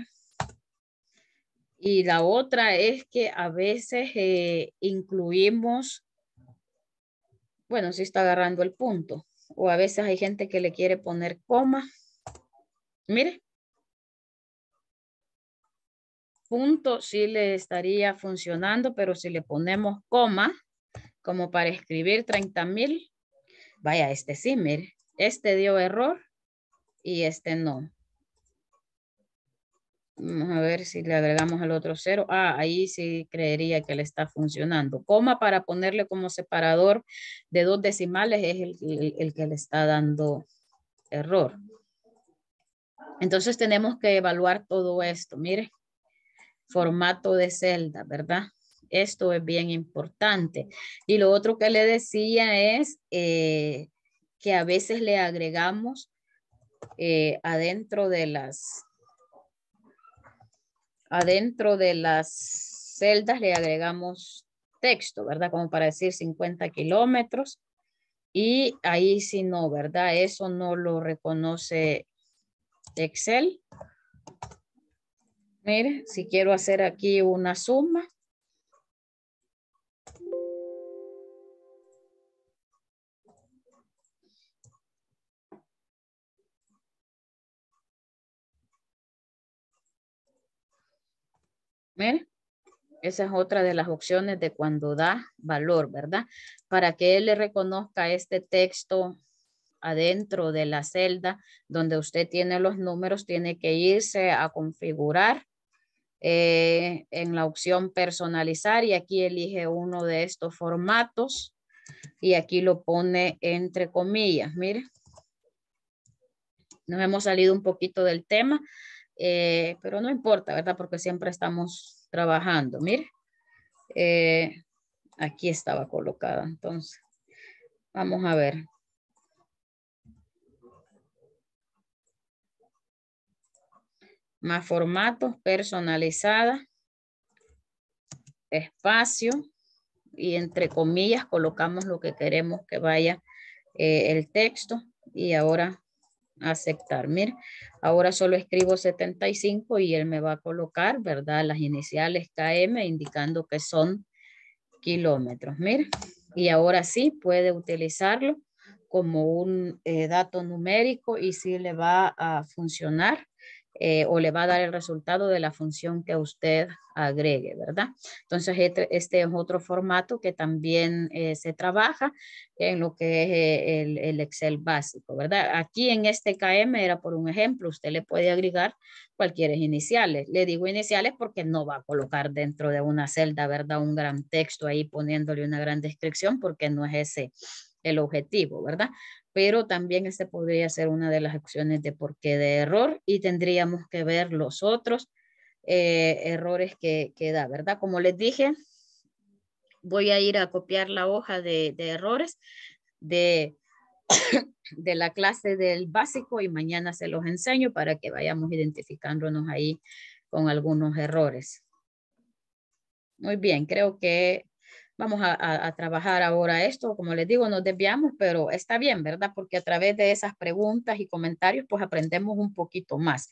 Y la otra es que a veces eh, incluimos, bueno, si está agarrando el punto, o a veces hay gente que le quiere poner coma. Mire. Punto sí le estaría funcionando, pero si le ponemos coma, como para escribir 30 mil, vaya, este sí, mire, este dio error y este no. Vamos a ver si le agregamos el otro cero. Ah, ahí sí creería que le está funcionando. Coma para ponerle como separador de dos decimales es el, que le está dando error. Entonces tenemos que evaluar todo esto. Mire, formato de celda, ¿verdad? Esto es bien importante. Y lo otro que le decía es eh, que a veces le agregamos eh, adentro de las adentro de las celdas le agregamos texto, ¿verdad? Como para decir 50 kilómetros. Y ahí sí no, ¿verdad? Eso no lo reconoce Excel. Mire, si quiero hacer aquí una suma, Esa es otra de las opciones de cuando da valor, ¿verdad? Para que él le reconozca este texto adentro de la celda donde usted tiene los números, tiene que irse a configurar eh, en la opción personalizar y aquí elige uno de estos formatos y aquí lo pone entre comillas, mire. Nos hemos salido un poquito del tema, eh, pero no importa, ¿verdad? Porque siempre estamos trabajando. Mire, eh, aquí estaba colocada. Entonces, vamos a ver. Más formatos, personalizada, espacio y entre comillas colocamos lo que queremos que vaya eh, el texto y ahora aceptar. Mira, ahora solo escribo 75 y él me va a colocar, ¿verdad? Las iniciales KM indicando que son kilómetros. Mira, y ahora sí puede utilizarlo como un eh, dato numérico y sí le va a funcionar eh, o le va a dar el resultado de la función que usted agregue, ¿verdad? Entonces, este, este es otro formato que también eh, se trabaja en lo que es eh, el, el, Excel básico, ¿verdad? Aquí en este KM era por un ejemplo, usted le puede agregar cualquier iniciales. Le digo iniciales porque no va a colocar dentro de una celda, ¿verdad? Un gran texto ahí poniéndole una gran descripción porque no es ese el objetivo, ¿verdad? pero también este podría ser una de las acciones de por qué de error y tendríamos que ver los otros eh, errores que, que, da, ¿verdad? Como les dije, voy a ir a copiar la hoja de, de errores de, de la clase del básico y mañana se los enseño para que vayamos identificándonos ahí con algunos errores. Muy bien, creo que vamos a, trabajar ahora esto. Como les digo, nos desviamos, pero está bien, ¿verdad? Porque a través de esas preguntas y comentarios, pues aprendemos un poquito más.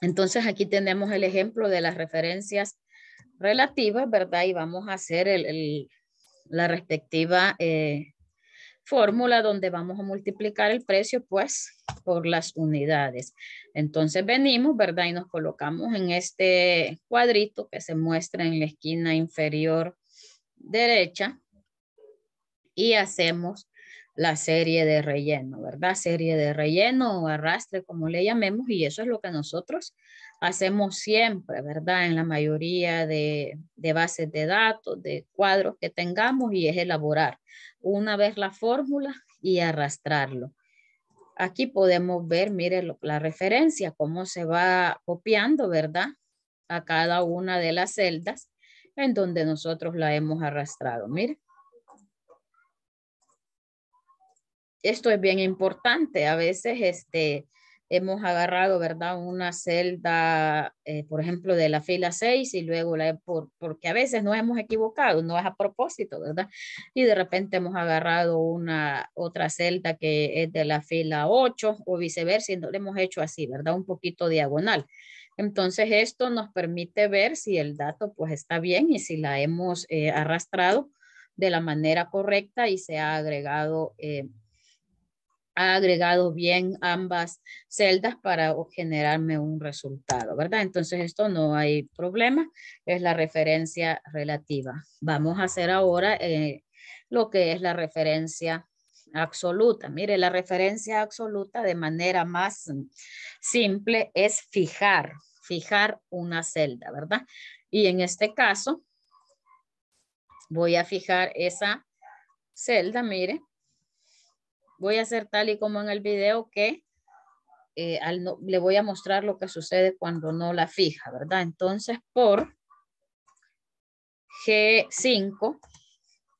Entonces aquí tenemos el ejemplo de las referencias relativas, ¿verdad? Y vamos a hacer la respectiva eh, fórmula donde vamos a multiplicar el precio pues por las unidades. Entonces venimos, ¿verdad? Y nos colocamos en este cuadrito que se muestra en la esquina inferior derecha y hacemos la serie de relleno, ¿verdad? Serie de relleno o arrastre, como le llamemos, y eso es lo que nosotros hacemos siempre, ¿verdad? En la mayoría de, bases de datos, de cuadros que tengamos, y es elaborar una vez la fórmula y arrastrarlo. Aquí podemos ver, mire la referencia, cómo se va copiando, ¿verdad? A cada una de las celdas en donde nosotros la hemos arrastrado. Mire. Esto es bien importante. A veces este, hemos agarrado, ¿verdad? Una celda, eh, por ejemplo, de la fila 6 y luego la, por, porque a veces nos hemos equivocado, no es a propósito, ¿verdad? Y de repente hemos agarrado una otra celda que es de la fila 8 o viceversa y lo hemos hecho así, ¿verdad? Un poquito diagonal. Entonces esto nos permite ver si el dato pues está bien y si la hemos eh, arrastrado de la manera correcta y se ha agregado eh, agregado bien ambas celdas para generarme un resultado, ¿verdad? Entonces esto no hay problema, es la referencia relativa. Vamos a hacer ahora eh, lo que es la referencia absoluta. Mire, la referencia absoluta de manera más simple es fijar, fijar una celda, ¿verdad? Y en este caso voy a fijar esa celda, mire, voy a hacer tal y como en el video que eh, le voy a mostrar lo que sucede cuando no la fija, ¿verdad? Entonces por G5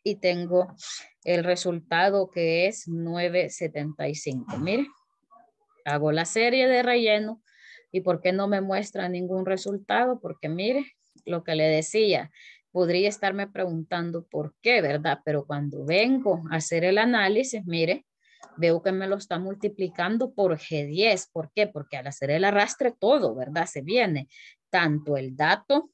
y tengo el resultado que es 975. Mire, hago la serie de relleno y ¿por qué no me muestra ningún resultado? Porque mire lo que le decía, podría estarme preguntando por qué, ¿verdad? Pero cuando vengo a hacer el análisis, mire, veo que me lo está multiplicando por G10. ¿Por qué? Porque al hacer el arrastre todo, ¿verdad? Se viene tanto el dato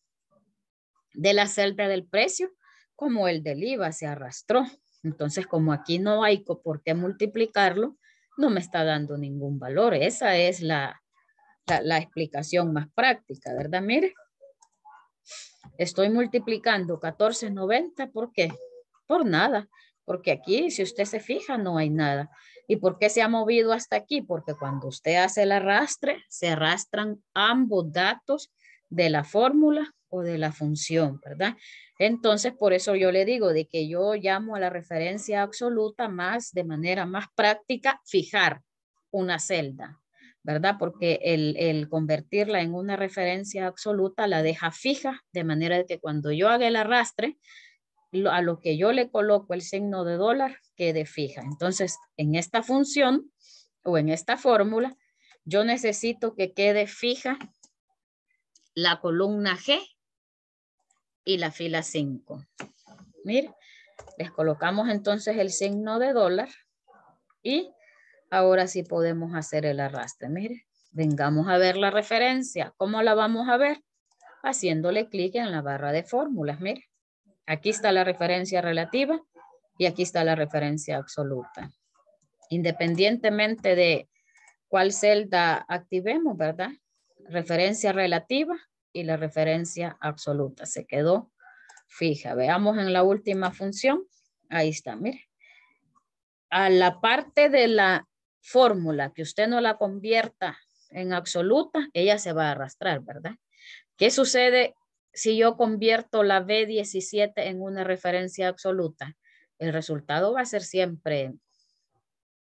de la celda del precio como el del IVA se arrastró. Entonces, como aquí no hay por qué multiplicarlo, no me está dando ningún valor. Esa es la, explicación más práctica, ¿verdad? Mire, estoy multiplicando 14.90, ¿por qué? Por nada porque aquí, si usted se fija, no hay nada. ¿Y por qué se ha movido hasta aquí? Porque cuando usted hace el arrastre, se arrastran ambos datos de la fórmula o de la función, ¿verdad? Entonces, por eso yo le digo de que yo llamo a la referencia absoluta más de manera más práctica fijar una celda, ¿verdad? Porque el, el, convertirla en una referencia absoluta la deja fija, de manera que cuando yo haga el arrastre, a lo que yo le coloco el signo de dólar quede fija. Entonces, en esta función o en esta fórmula, yo necesito que quede fija la columna G y la fila 5. Mire, les colocamos entonces el signo de dólar y ahora sí podemos hacer el arrastre. Mire, vengamos a ver la referencia. ¿Cómo la vamos a ver? Haciéndole clic en la barra de fórmulas, mire. Aquí está la referencia relativa y aquí está la referencia absoluta. Independientemente de cuál celda activemos, ¿verdad? Referencia relativa y la referencia absoluta. Se quedó fija. Veamos en la última función. Ahí está, mire. A la parte de la fórmula que usted no la convierta en absoluta, ella se va a arrastrar, ¿verdad? ¿Qué sucede si yo convierto la B17 en una referencia absoluta, el resultado va a ser siempre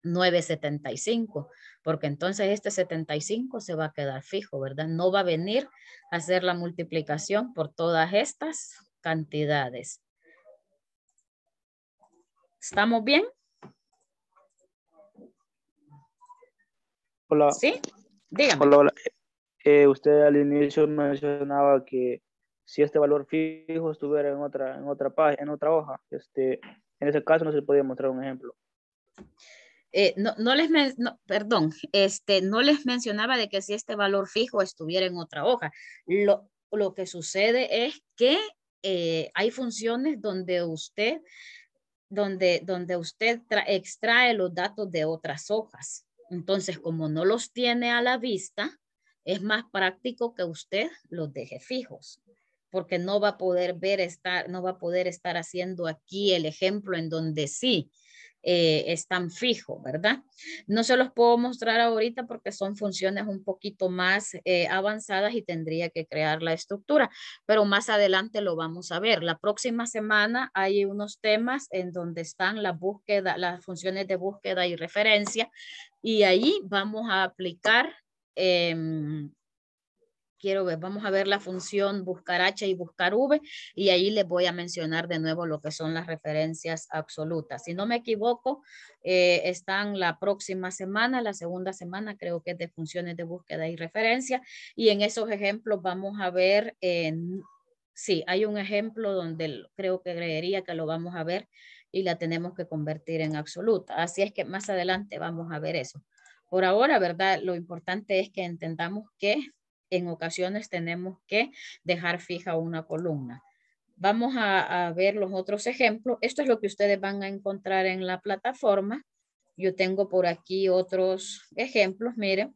9.75, porque entonces este 75 se va a quedar fijo, ¿verdad? No va a venir a hacer la multiplicación por todas estas cantidades. ¿Estamos bien? Hola. ¿Sí? Dígame. Hola, hola. Eh, usted al inicio mencionaba que si este valor fijo estuviera en otra, en otra página, en otra hoja, este, en ese caso no se podía mostrar un ejemplo. Eh, no, no, les, no, perdón, este, no les mencionaba de que si este valor fijo estuviera en otra hoja. Lo, lo que sucede es que eh, hay funciones donde usted, donde, donde usted extrae los datos de otras hojas. Entonces, como no los tiene a la vista, es más práctico que usted los deje fijos porque no va a poder ver, estar, no va a poder estar haciendo aquí el ejemplo en donde sí eh, están fijos, fijo, ¿verdad? No se los puedo mostrar ahorita porque son funciones un poquito más eh, avanzadas y tendría que crear la estructura, pero más adelante lo vamos a ver. La próxima semana hay unos temas en donde están la búsqueda, las funciones de búsqueda y referencia y ahí vamos a aplicar em, quiero ver, vamos a ver la función buscar H y buscar V y ahí les voy a mencionar de nuevo lo que son las referencias absolutas. Si no me equivoco, eh, están la próxima semana, la segunda semana creo que es de funciones de búsqueda y referencia y en esos ejemplos vamos a ver, sí, hay un ejemplo donde creo que creería que lo vamos a ver y la tenemos que convertir en absoluta. Así es que más adelante vamos a ver eso. Por ahora, ¿verdad? Lo importante es que entendamos que en ocasiones tenemos que dejar fija una columna. Vamos a, ver los otros ejemplos. Esto es lo que ustedes van a encontrar en la plataforma. Yo tengo por aquí otros ejemplos, miren.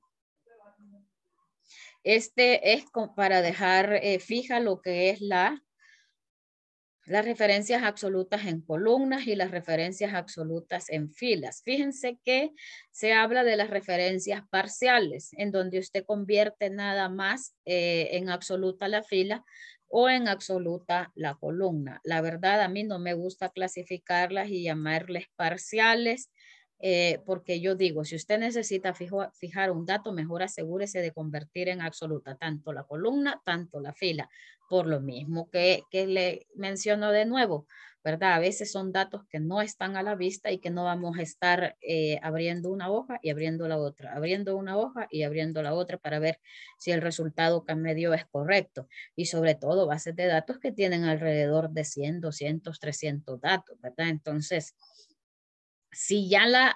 Este es para dejar eh, fija lo que es la las referencias absolutas en columnas y las referencias absolutas en filas. Fíjense que se habla de las referencias parciales, en donde usted convierte nada más eh, en absoluta la fila o en absoluta la columna. La verdad, a mí no me gusta clasificarlas y llamarles parciales eh, porque yo digo, si usted necesita fijar un dato, mejor asegúrese de convertir en absoluta tanto la columna, tanto la fila, por lo mismo que, le menciono de nuevo, ¿verdad? A veces son datos que no están a la vista y que no vamos a estar eh, abriendo una hoja y abriendo la otra, abriendo una hoja y abriendo la otra para ver si el resultado que me dio es correcto. Y sobre todo bases de datos que tienen alrededor de 100, 200, 300 datos, ¿verdad? Entonces, si ya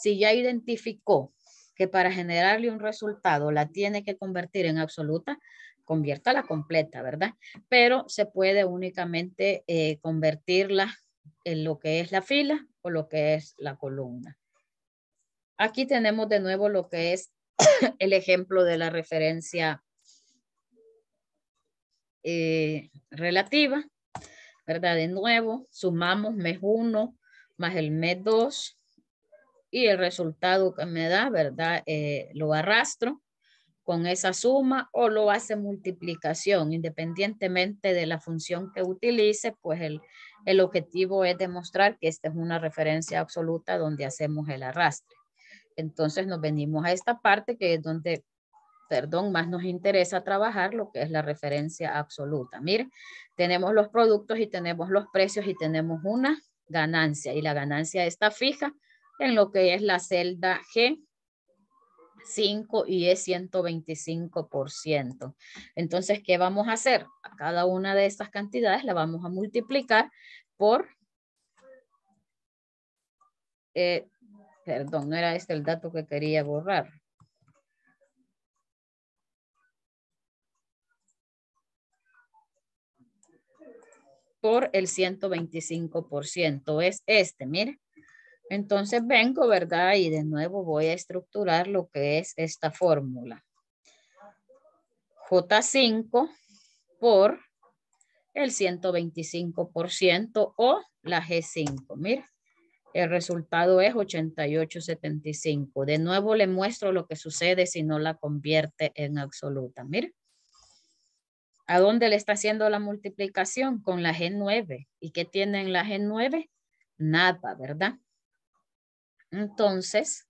si ya identificó que para generarle un resultado la tiene que convertir en absoluta, conviértala completa, ¿verdad? Pero se puede únicamente eh, convertirla en lo que es la fila o lo que es la columna. Aquí tenemos de nuevo lo que es el ejemplo de la referencia eh, relativa, ¿verdad? De nuevo, sumamos mes 1 más el mes 2 y el resultado que me da, ¿verdad? Eh, lo arrastro con esa suma o lo hace multiplicación, independientemente de la función que utilice, pues el, el objetivo es demostrar que esta es una referencia absoluta donde hacemos el arrastre. Entonces nos venimos a esta parte que es donde, perdón, más nos interesa trabajar lo que es la referencia absoluta. Mire, tenemos los productos y tenemos los precios y tenemos una ganancia y la ganancia está fija en lo que es la celda G 5 y es 125%. Entonces, ¿qué vamos a hacer? A cada una de estas cantidades la vamos a multiplicar por... Eh, perdón, no era este el dato que quería borrar. por el 125%. Es este, mire. Entonces vengo, ¿verdad? Y de nuevo voy a estructurar lo que es esta fórmula. J5 por el 125% o la G5. Mire, el resultado es 88.75. De nuevo le muestro lo que sucede si no la convierte en absoluta. Mire. ¿A dónde le está haciendo la multiplicación? Con la G9. ¿Y qué tiene en la G9? Nada, ¿verdad? Entonces,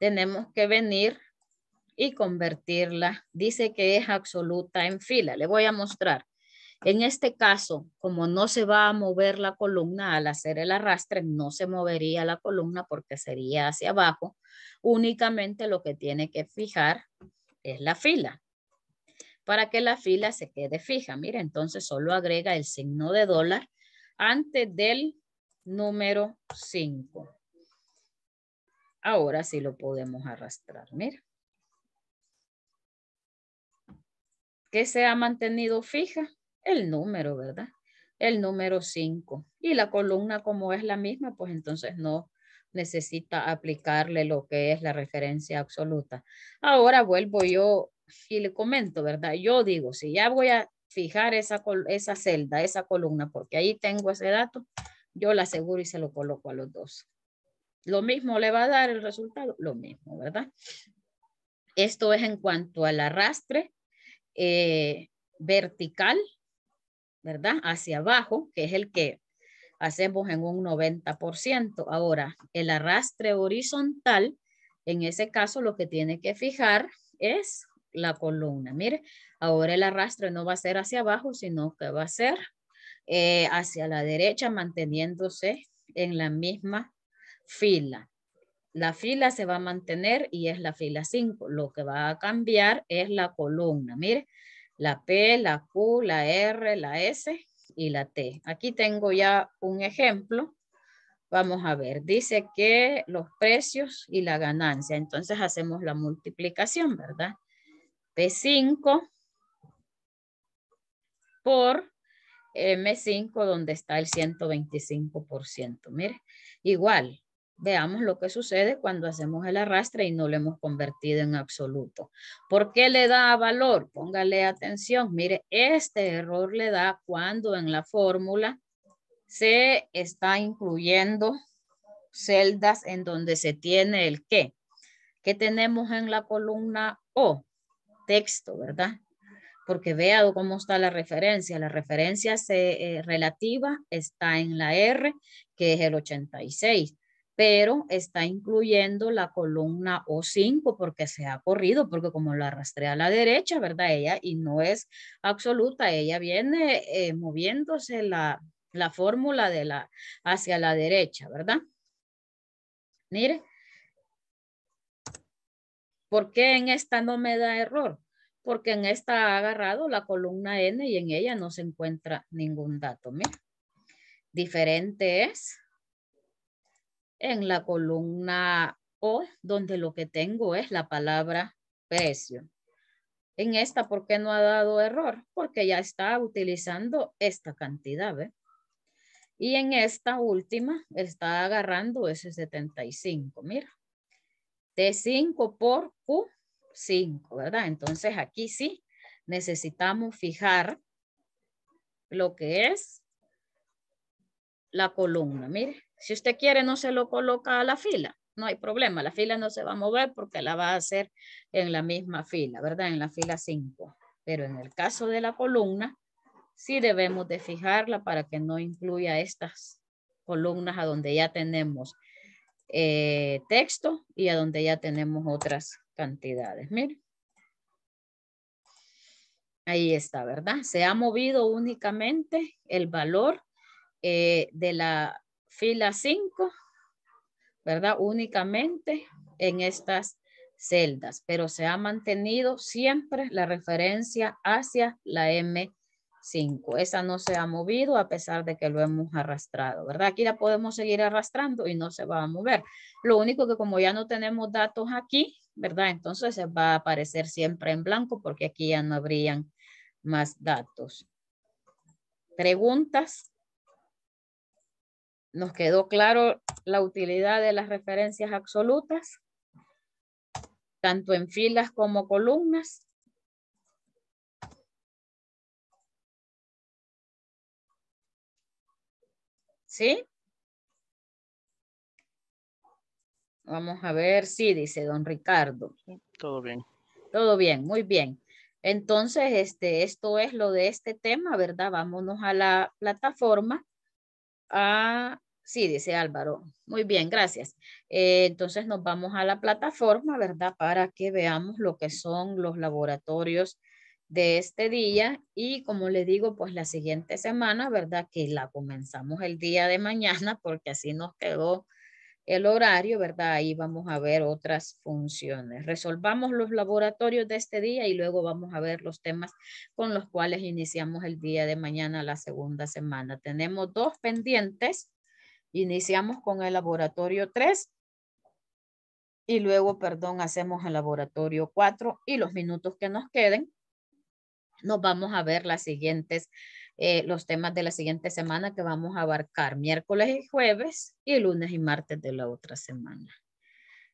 tenemos que venir y convertirla. Dice que es absoluta en fila. Le voy a mostrar. En este caso, como no se va a mover la columna al hacer el arrastre, no se movería la columna porque sería hacia abajo. Únicamente lo que tiene que fijar es la fila. Para que la fila se quede fija, mira, entonces solo agrega el signo de dólar antes del número 5. Ahora sí lo podemos arrastrar, mira. ¿Qué se ha mantenido fija? El número, ¿verdad? El número 5. Y la columna como es la misma, pues entonces no necesita aplicarle lo que es la referencia absoluta. Ahora vuelvo yo y le comento, ¿verdad? Yo digo, si ya voy a fijar esa, esa celda, esa columna, porque ahí tengo ese dato, yo la aseguro y se lo coloco a los dos. Lo mismo le va a dar el resultado, lo mismo, ¿verdad? Esto es en cuanto al arrastre eh, vertical, ¿verdad? Hacia abajo, que es el que hacemos en un 90%. Ahora, el arrastre horizontal, en ese caso lo que tiene que fijar es la columna. Mire, ahora el arrastre no va a ser hacia abajo, sino que va a ser eh, hacia la derecha, manteniéndose en la misma fila. La fila se va a mantener y es la fila 5. Lo que va a cambiar es la columna. Mire, la P, la Q, la R, la S y la T. Aquí tengo ya un ejemplo. Vamos a ver, dice que los precios y la ganancia. Entonces hacemos la multiplicación, ¿verdad? P5 por eh, M5, donde está el 125%. Mire, igual, Veamos lo que sucede cuando hacemos el arrastre y no lo hemos convertido en absoluto. ¿Por qué le da valor? Póngale atención. Mire, este error le da cuando en la fórmula se está incluyendo celdas en donde se tiene el qué. ¿Qué tenemos en la columna O? Texto, ¿verdad? Porque vea cómo está la referencia. La referencia se, eh, relativa está en la R, que es el 86 pero está incluyendo la columna O5 porque se ha corrido, porque como la arrastré a la derecha, ¿verdad? Ella, y no es absoluta, ella viene eh, moviéndose la, fórmula de la, hacia la derecha, ¿verdad? Mire, ¿por qué en esta no me da error? Porque en esta ha agarrado la columna N y en ella no se encuentra ningún dato. Mira, diferente es en la columna O, donde lo que tengo es la palabra precio. En esta, ¿por qué no ha dado error? Porque ya está utilizando esta cantidad, ¿ve? Y en esta última está agarrando ese 75, mira. T5 por Q5, ¿verdad? Entonces aquí sí necesitamos fijar lo que es la columna, mire. Si usted quiere, no se lo coloca a la fila. No hay problema, la fila no se va a mover porque la va a hacer en la misma fila, ¿verdad? En la fila 5. Pero en el caso de la columna, sí debemos de fijarla para que no incluya estas columnas a donde ya tenemos eh, texto y a donde ya tenemos otras cantidades. Miren. Ahí está, ¿verdad? Se ha movido únicamente el valor eh, de la fila 5, ¿verdad? Únicamente en estas celdas, pero se ha mantenido siempre la referencia hacia la M5. Esa no se ha movido a pesar de que lo hemos arrastrado, ¿verdad? Aquí la podemos seguir arrastrando y no se va a mover. Lo único que como ya no tenemos datos aquí, ¿verdad? Entonces se va a aparecer siempre en blanco porque aquí ya no habrían más datos. Preguntas. Nos quedó claro la utilidad de las referencias absolutas, tanto en filas como columnas. ¿Sí? Vamos a ver, sí, dice don Ricardo. Todo bien. Todo bien, muy bien. Entonces, este, esto es lo de este tema, ¿verdad? Vámonos a la plataforma a Sí, dice Álvaro. Muy bien, gracias. Eh, entonces nos vamos a la plataforma, ¿verdad? Para que veamos lo que son los laboratorios de este día y como le digo, pues la siguiente semana, ¿verdad? Que la comenzamos el día de mañana porque así nos quedó el horario, ¿verdad? Ahí vamos a ver otras funciones. Resolvamos los laboratorios de este día y luego vamos a ver los temas con los cuales iniciamos el día de mañana, la segunda semana. Tenemos dos pendientes Iniciamos con el laboratorio 3 y luego, perdón, hacemos el laboratorio 4 y los minutos que nos queden nos vamos a ver las siguientes, eh, los temas de la siguiente semana que vamos a abarcar miércoles y jueves y lunes y martes de la otra semana.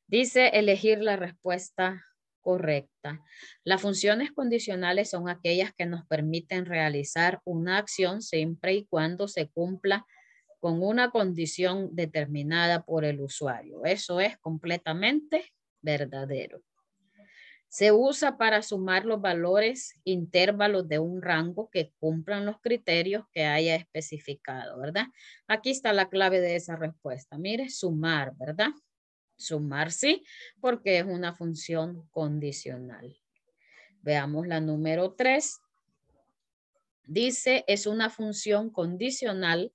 Dice elegir la respuesta correcta. Las funciones condicionales son aquellas que nos permiten realizar una acción siempre y cuando se cumpla con una condición determinada por el usuario. Eso es completamente verdadero. Se usa para sumar los valores intervalos de un rango que cumplan los criterios que haya especificado, ¿verdad? Aquí está la clave de esa respuesta. Mire, sumar, ¿verdad? Sumar sí, porque es una función condicional. Veamos la número 3. Dice, es una función condicional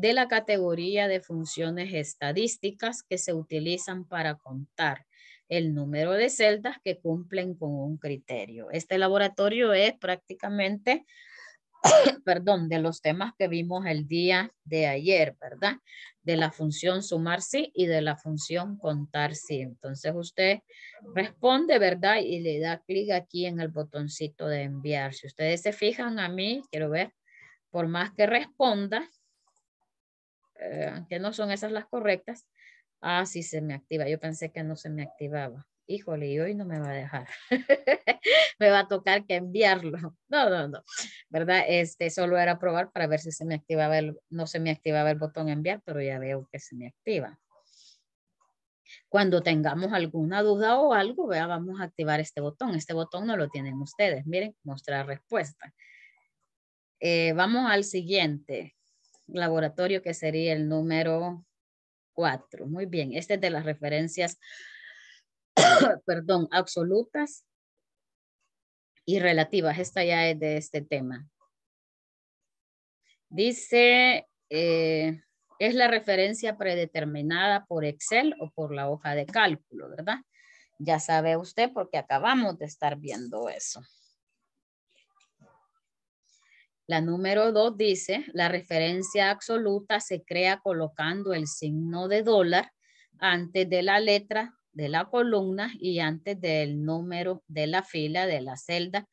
de la categoría de funciones estadísticas que se utilizan para contar el número de celdas que cumplen con un criterio. Este laboratorio es prácticamente, perdón, de los temas que vimos el día de ayer, ¿verdad? De la función sumar sí y de la función contar sí. Entonces usted responde, ¿verdad? Y le da clic aquí en el botoncito de enviar. Si ustedes se fijan a mí, quiero ver, por más que responda, aunque eh, no son esas las correctas. Ah, sí se me activa. Yo pensé que no se me activaba. Híjole, y hoy no me va a dejar. me va a tocar que enviarlo. No, no, no. ¿Verdad? Este solo era probar para ver si se me activaba el, no se me activaba el botón enviar, pero ya veo que se me activa. Cuando tengamos alguna duda o algo, vea, vamos a activar este botón. Este botón no lo tienen ustedes. Miren, mostrar respuesta. Eh, vamos al siguiente laboratorio que sería el número 4. Muy bien, este es de las referencias, perdón, absolutas y relativas. Esta ya es de este tema. Dice, eh, es la referencia predeterminada por Excel o por la hoja de cálculo, ¿verdad? Ya sabe usted porque acabamos de estar viendo eso. La número dos dice, la referencia absoluta se crea colocando el signo de dólar antes de la letra de la columna y antes del número de la fila de la celda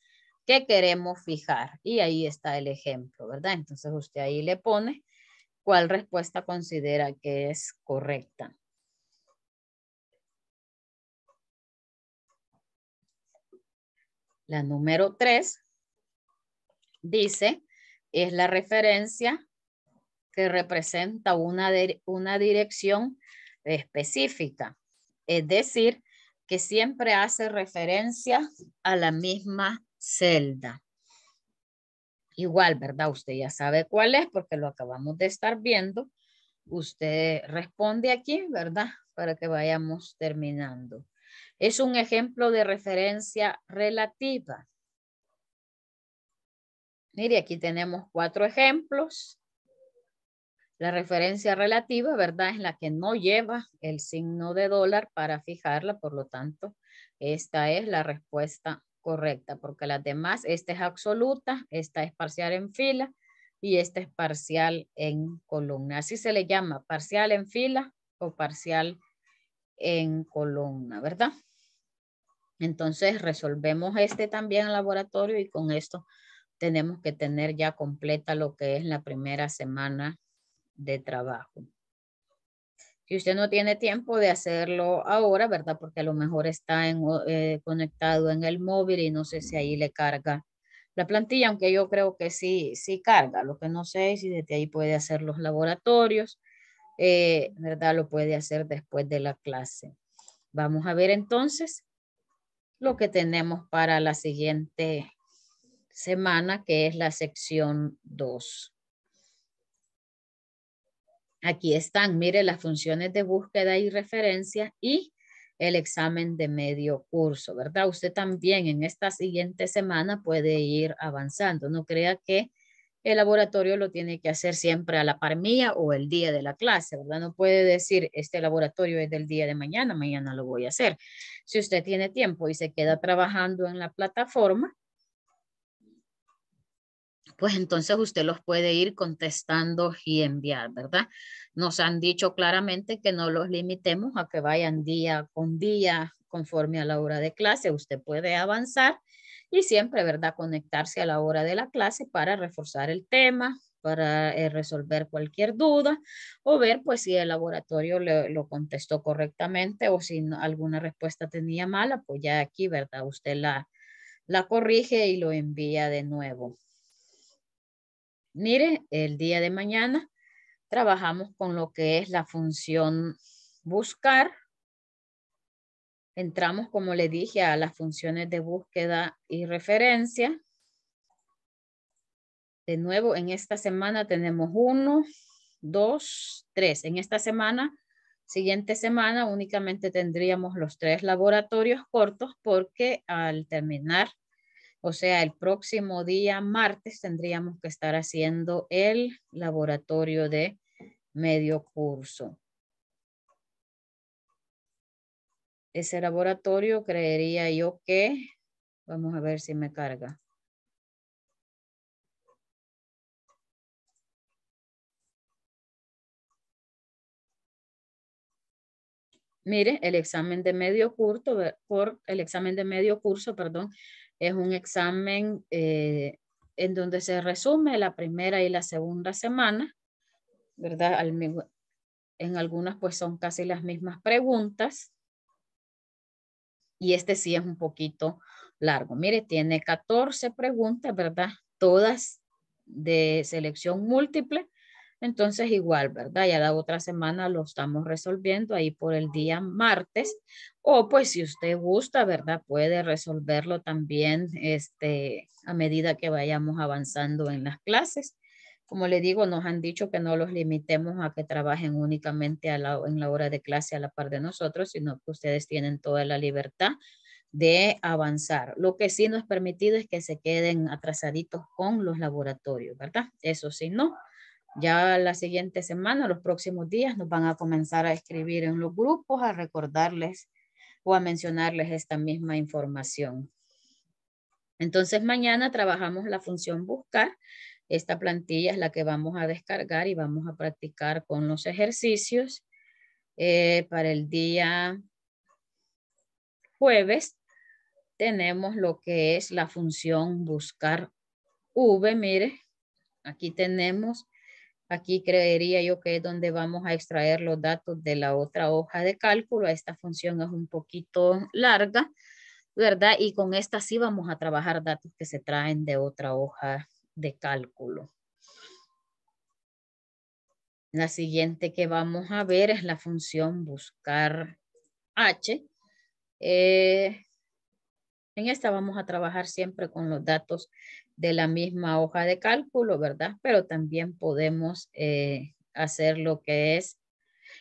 que queremos fijar. Y ahí está el ejemplo, ¿verdad? Entonces usted ahí le pone cuál respuesta considera que es correcta. La número 3 dice, es la referencia que representa una, una dirección específica. Es decir, que siempre hace referencia a la misma celda. Igual, ¿verdad? Usted ya sabe cuál es porque lo acabamos de estar viendo. Usted responde aquí, ¿verdad? Para que vayamos terminando. Es un ejemplo de referencia relativa. Mire, aquí tenemos cuatro ejemplos. La referencia relativa, ¿verdad? Es la que no lleva el signo de dólar para fijarla, por lo tanto, esta es la respuesta correcta, porque las demás, esta es absoluta, esta es parcial en fila y esta es parcial en columna. Así se le llama, parcial en fila o parcial en columna, ¿verdad? Entonces resolvemos este también en laboratorio y con esto tenemos que tener ya completa lo que es la primera semana de trabajo. Si usted no tiene tiempo de hacerlo ahora, ¿verdad? Porque a lo mejor está en, eh, conectado en el móvil y no sé si ahí le carga la plantilla, aunque yo creo que sí, sí carga. Lo que no sé es si desde ahí puede hacer los laboratorios, eh, ¿verdad? Lo puede hacer después de la clase. Vamos a ver entonces lo que tenemos para la siguiente semana, que es la sección 2. Aquí están, mire, las funciones de búsqueda y referencia y el examen de medio curso, ¿verdad? Usted también en esta siguiente semana puede ir avanzando. No crea que el laboratorio lo tiene que hacer siempre a la par mía o el día de la clase, ¿verdad? No puede decir, este laboratorio es del día de mañana, mañana lo voy a hacer. Si usted tiene tiempo y se queda trabajando en la plataforma, pues entonces usted los puede ir contestando y enviar, ¿verdad? Nos han dicho claramente que no los limitemos a que vayan día con día conforme a la hora de clase. Usted puede avanzar y siempre, ¿verdad? Conectarse a la hora de la clase para reforzar el tema, para eh, resolver cualquier duda o ver pues si el laboratorio lo contestó correctamente o si alguna respuesta tenía mala, pues ya aquí, ¿verdad? Usted la, la corrige y lo envía de nuevo. Mire, el día de mañana trabajamos con lo que es la función buscar. Entramos, como le dije, a las funciones de búsqueda y referencia. De nuevo, en esta semana tenemos uno, dos, tres. En esta semana, siguiente semana, únicamente tendríamos los tres laboratorios cortos porque al terminar o sea, el próximo día, martes, tendríamos que estar haciendo el laboratorio de medio curso. Ese laboratorio creería yo que, vamos a ver si me carga. Mire, el examen de medio curso, el examen de medio curso, perdón, es un examen eh, en donde se resume la primera y la segunda semana, ¿verdad? en algunas pues son casi las mismas preguntas. Y este sí es un poquito largo. Mire, tiene 14 preguntas, ¿verdad? Todas de selección múltiple entonces igual, ¿verdad? Ya la otra semana lo estamos resolviendo ahí por el día martes. O pues si usted gusta, ¿verdad? Puede resolverlo también este, a medida que vayamos avanzando en las clases. Como le digo, nos han dicho que no los limitemos a que trabajen únicamente en la hora de clase a la par de nosotros, sino que ustedes tienen toda la libertad de avanzar. Lo que sí nos permitido es que se queden atrasaditos con los laboratorios, ¿verdad? Eso sí, no. Ya la siguiente semana, los próximos días, nos van a comenzar a escribir en los grupos, a recordarles o a mencionarles esta misma información. Entonces mañana trabajamos la función buscar. Esta plantilla es la que vamos a descargar y vamos a practicar con los ejercicios eh, para el día jueves. Tenemos lo que es la función buscar V, mire, aquí tenemos Aquí creería yo que es donde vamos a extraer los datos de la otra hoja de cálculo. Esta función es un poquito larga, ¿verdad? Y con esta sí vamos a trabajar datos que se traen de otra hoja de cálculo. La siguiente que vamos a ver es la función buscar H. Eh, en esta vamos a trabajar siempre con los datos de la misma hoja de cálculo, ¿verdad? Pero también podemos eh, hacer lo que es,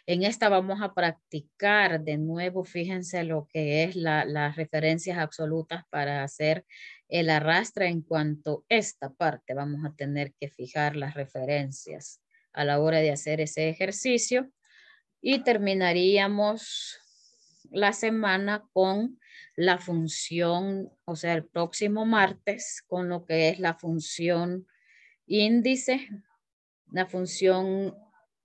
en esta vamos a practicar de nuevo, fíjense lo que es las referencias absolutas para hacer el arrastre en cuanto a esta parte, vamos a tener que fijar las referencias a la hora de hacer ese ejercicio y terminaríamos la semana con la función, o sea, el próximo martes, con lo que es la función índice. La función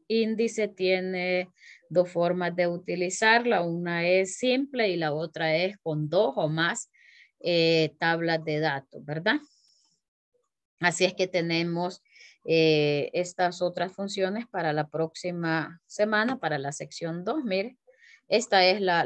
índice tiene dos formas de utilizarla, una es simple y la otra es con dos o más eh, tablas de datos, ¿verdad? Así es que tenemos eh, estas otras funciones para la próxima semana, para la sección 2, mire. Esta es la,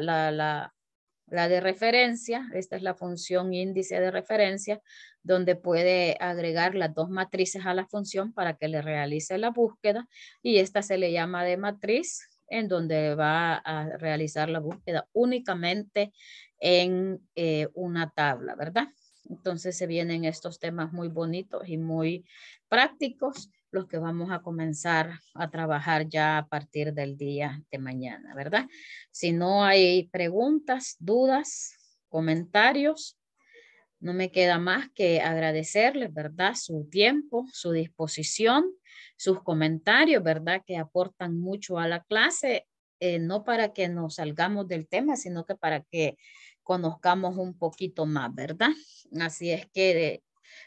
de referencia, esta es la función índice de referencia, donde puede agregar las dos matrices a la función para que le realice la búsqueda y esta se le llama de matriz en donde va a realizar la búsqueda únicamente en eh, una tabla, ¿verdad? Entonces se vienen estos temas muy bonitos y muy prácticos los que vamos a comenzar a trabajar ya a partir del día de mañana, ¿verdad? Si no hay preguntas, dudas, comentarios, no me queda más que agradecerles, ¿verdad? Su tiempo, su disposición, sus comentarios, ¿verdad? Que aportan mucho a la clase, eh, no para que nos salgamos del tema, sino que para que conozcamos un poquito más, ¿verdad? Así es que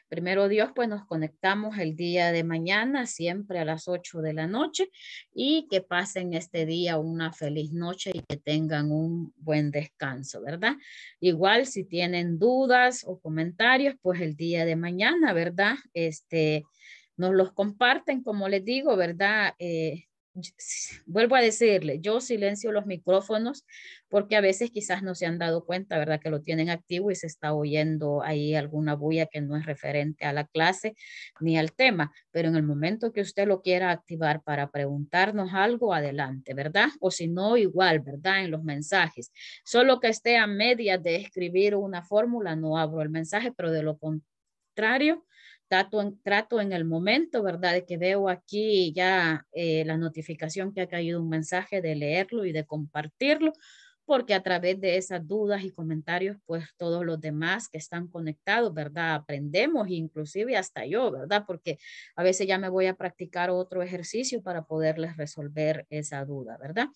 Primero Dios, pues nos conectamos el día de mañana, siempre a las 8 de la noche, y que pasen este día una feliz noche y que tengan un buen descanso, ¿verdad? Igual si tienen dudas o comentarios, pues el día de mañana, ¿verdad? Este, nos los comparten, como les digo, ¿verdad? Eh, vuelvo a decirle, yo silencio los micrófonos porque a veces quizás no se han dado cuenta, ¿verdad? Que lo tienen activo y se está oyendo ahí alguna bulla que no es referente a la clase ni al tema, pero en el momento que usted lo quiera activar para preguntarnos algo, adelante, ¿verdad? O si no, igual, ¿verdad? En los mensajes. Solo que esté a media de escribir una fórmula, no abro el mensaje, pero de lo contrario, trato en, trato en el momento, ¿verdad? De que veo aquí ya eh, la notificación que ha caído un mensaje de leerlo y de compartirlo, porque a través de esas dudas y comentarios, pues todos los demás que están conectados, ¿verdad? Aprendemos, inclusive hasta yo, ¿verdad? Porque a veces ya me voy a practicar otro ejercicio para poderles resolver esa duda, ¿verdad?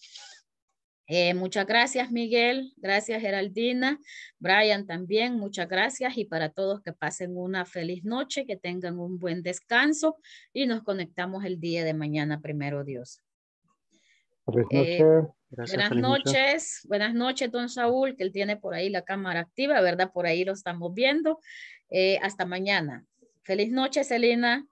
Eh, muchas gracias, Miguel. Gracias, Geraldina. Brian también, muchas gracias. Y para todos que pasen una feliz noche, que tengan un buen descanso y nos conectamos el día de mañana, primero Dios. Eh, buenas noches. buenas noches, don Saúl, que él tiene por ahí la cámara activa, ¿verdad? Por ahí lo estamos viendo. Eh, hasta mañana. Feliz noche, Selina.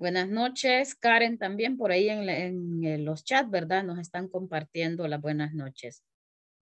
Buenas noches, Karen también por ahí en, eh, los chats, ¿verdad? Nos están compartiendo las buenas noches.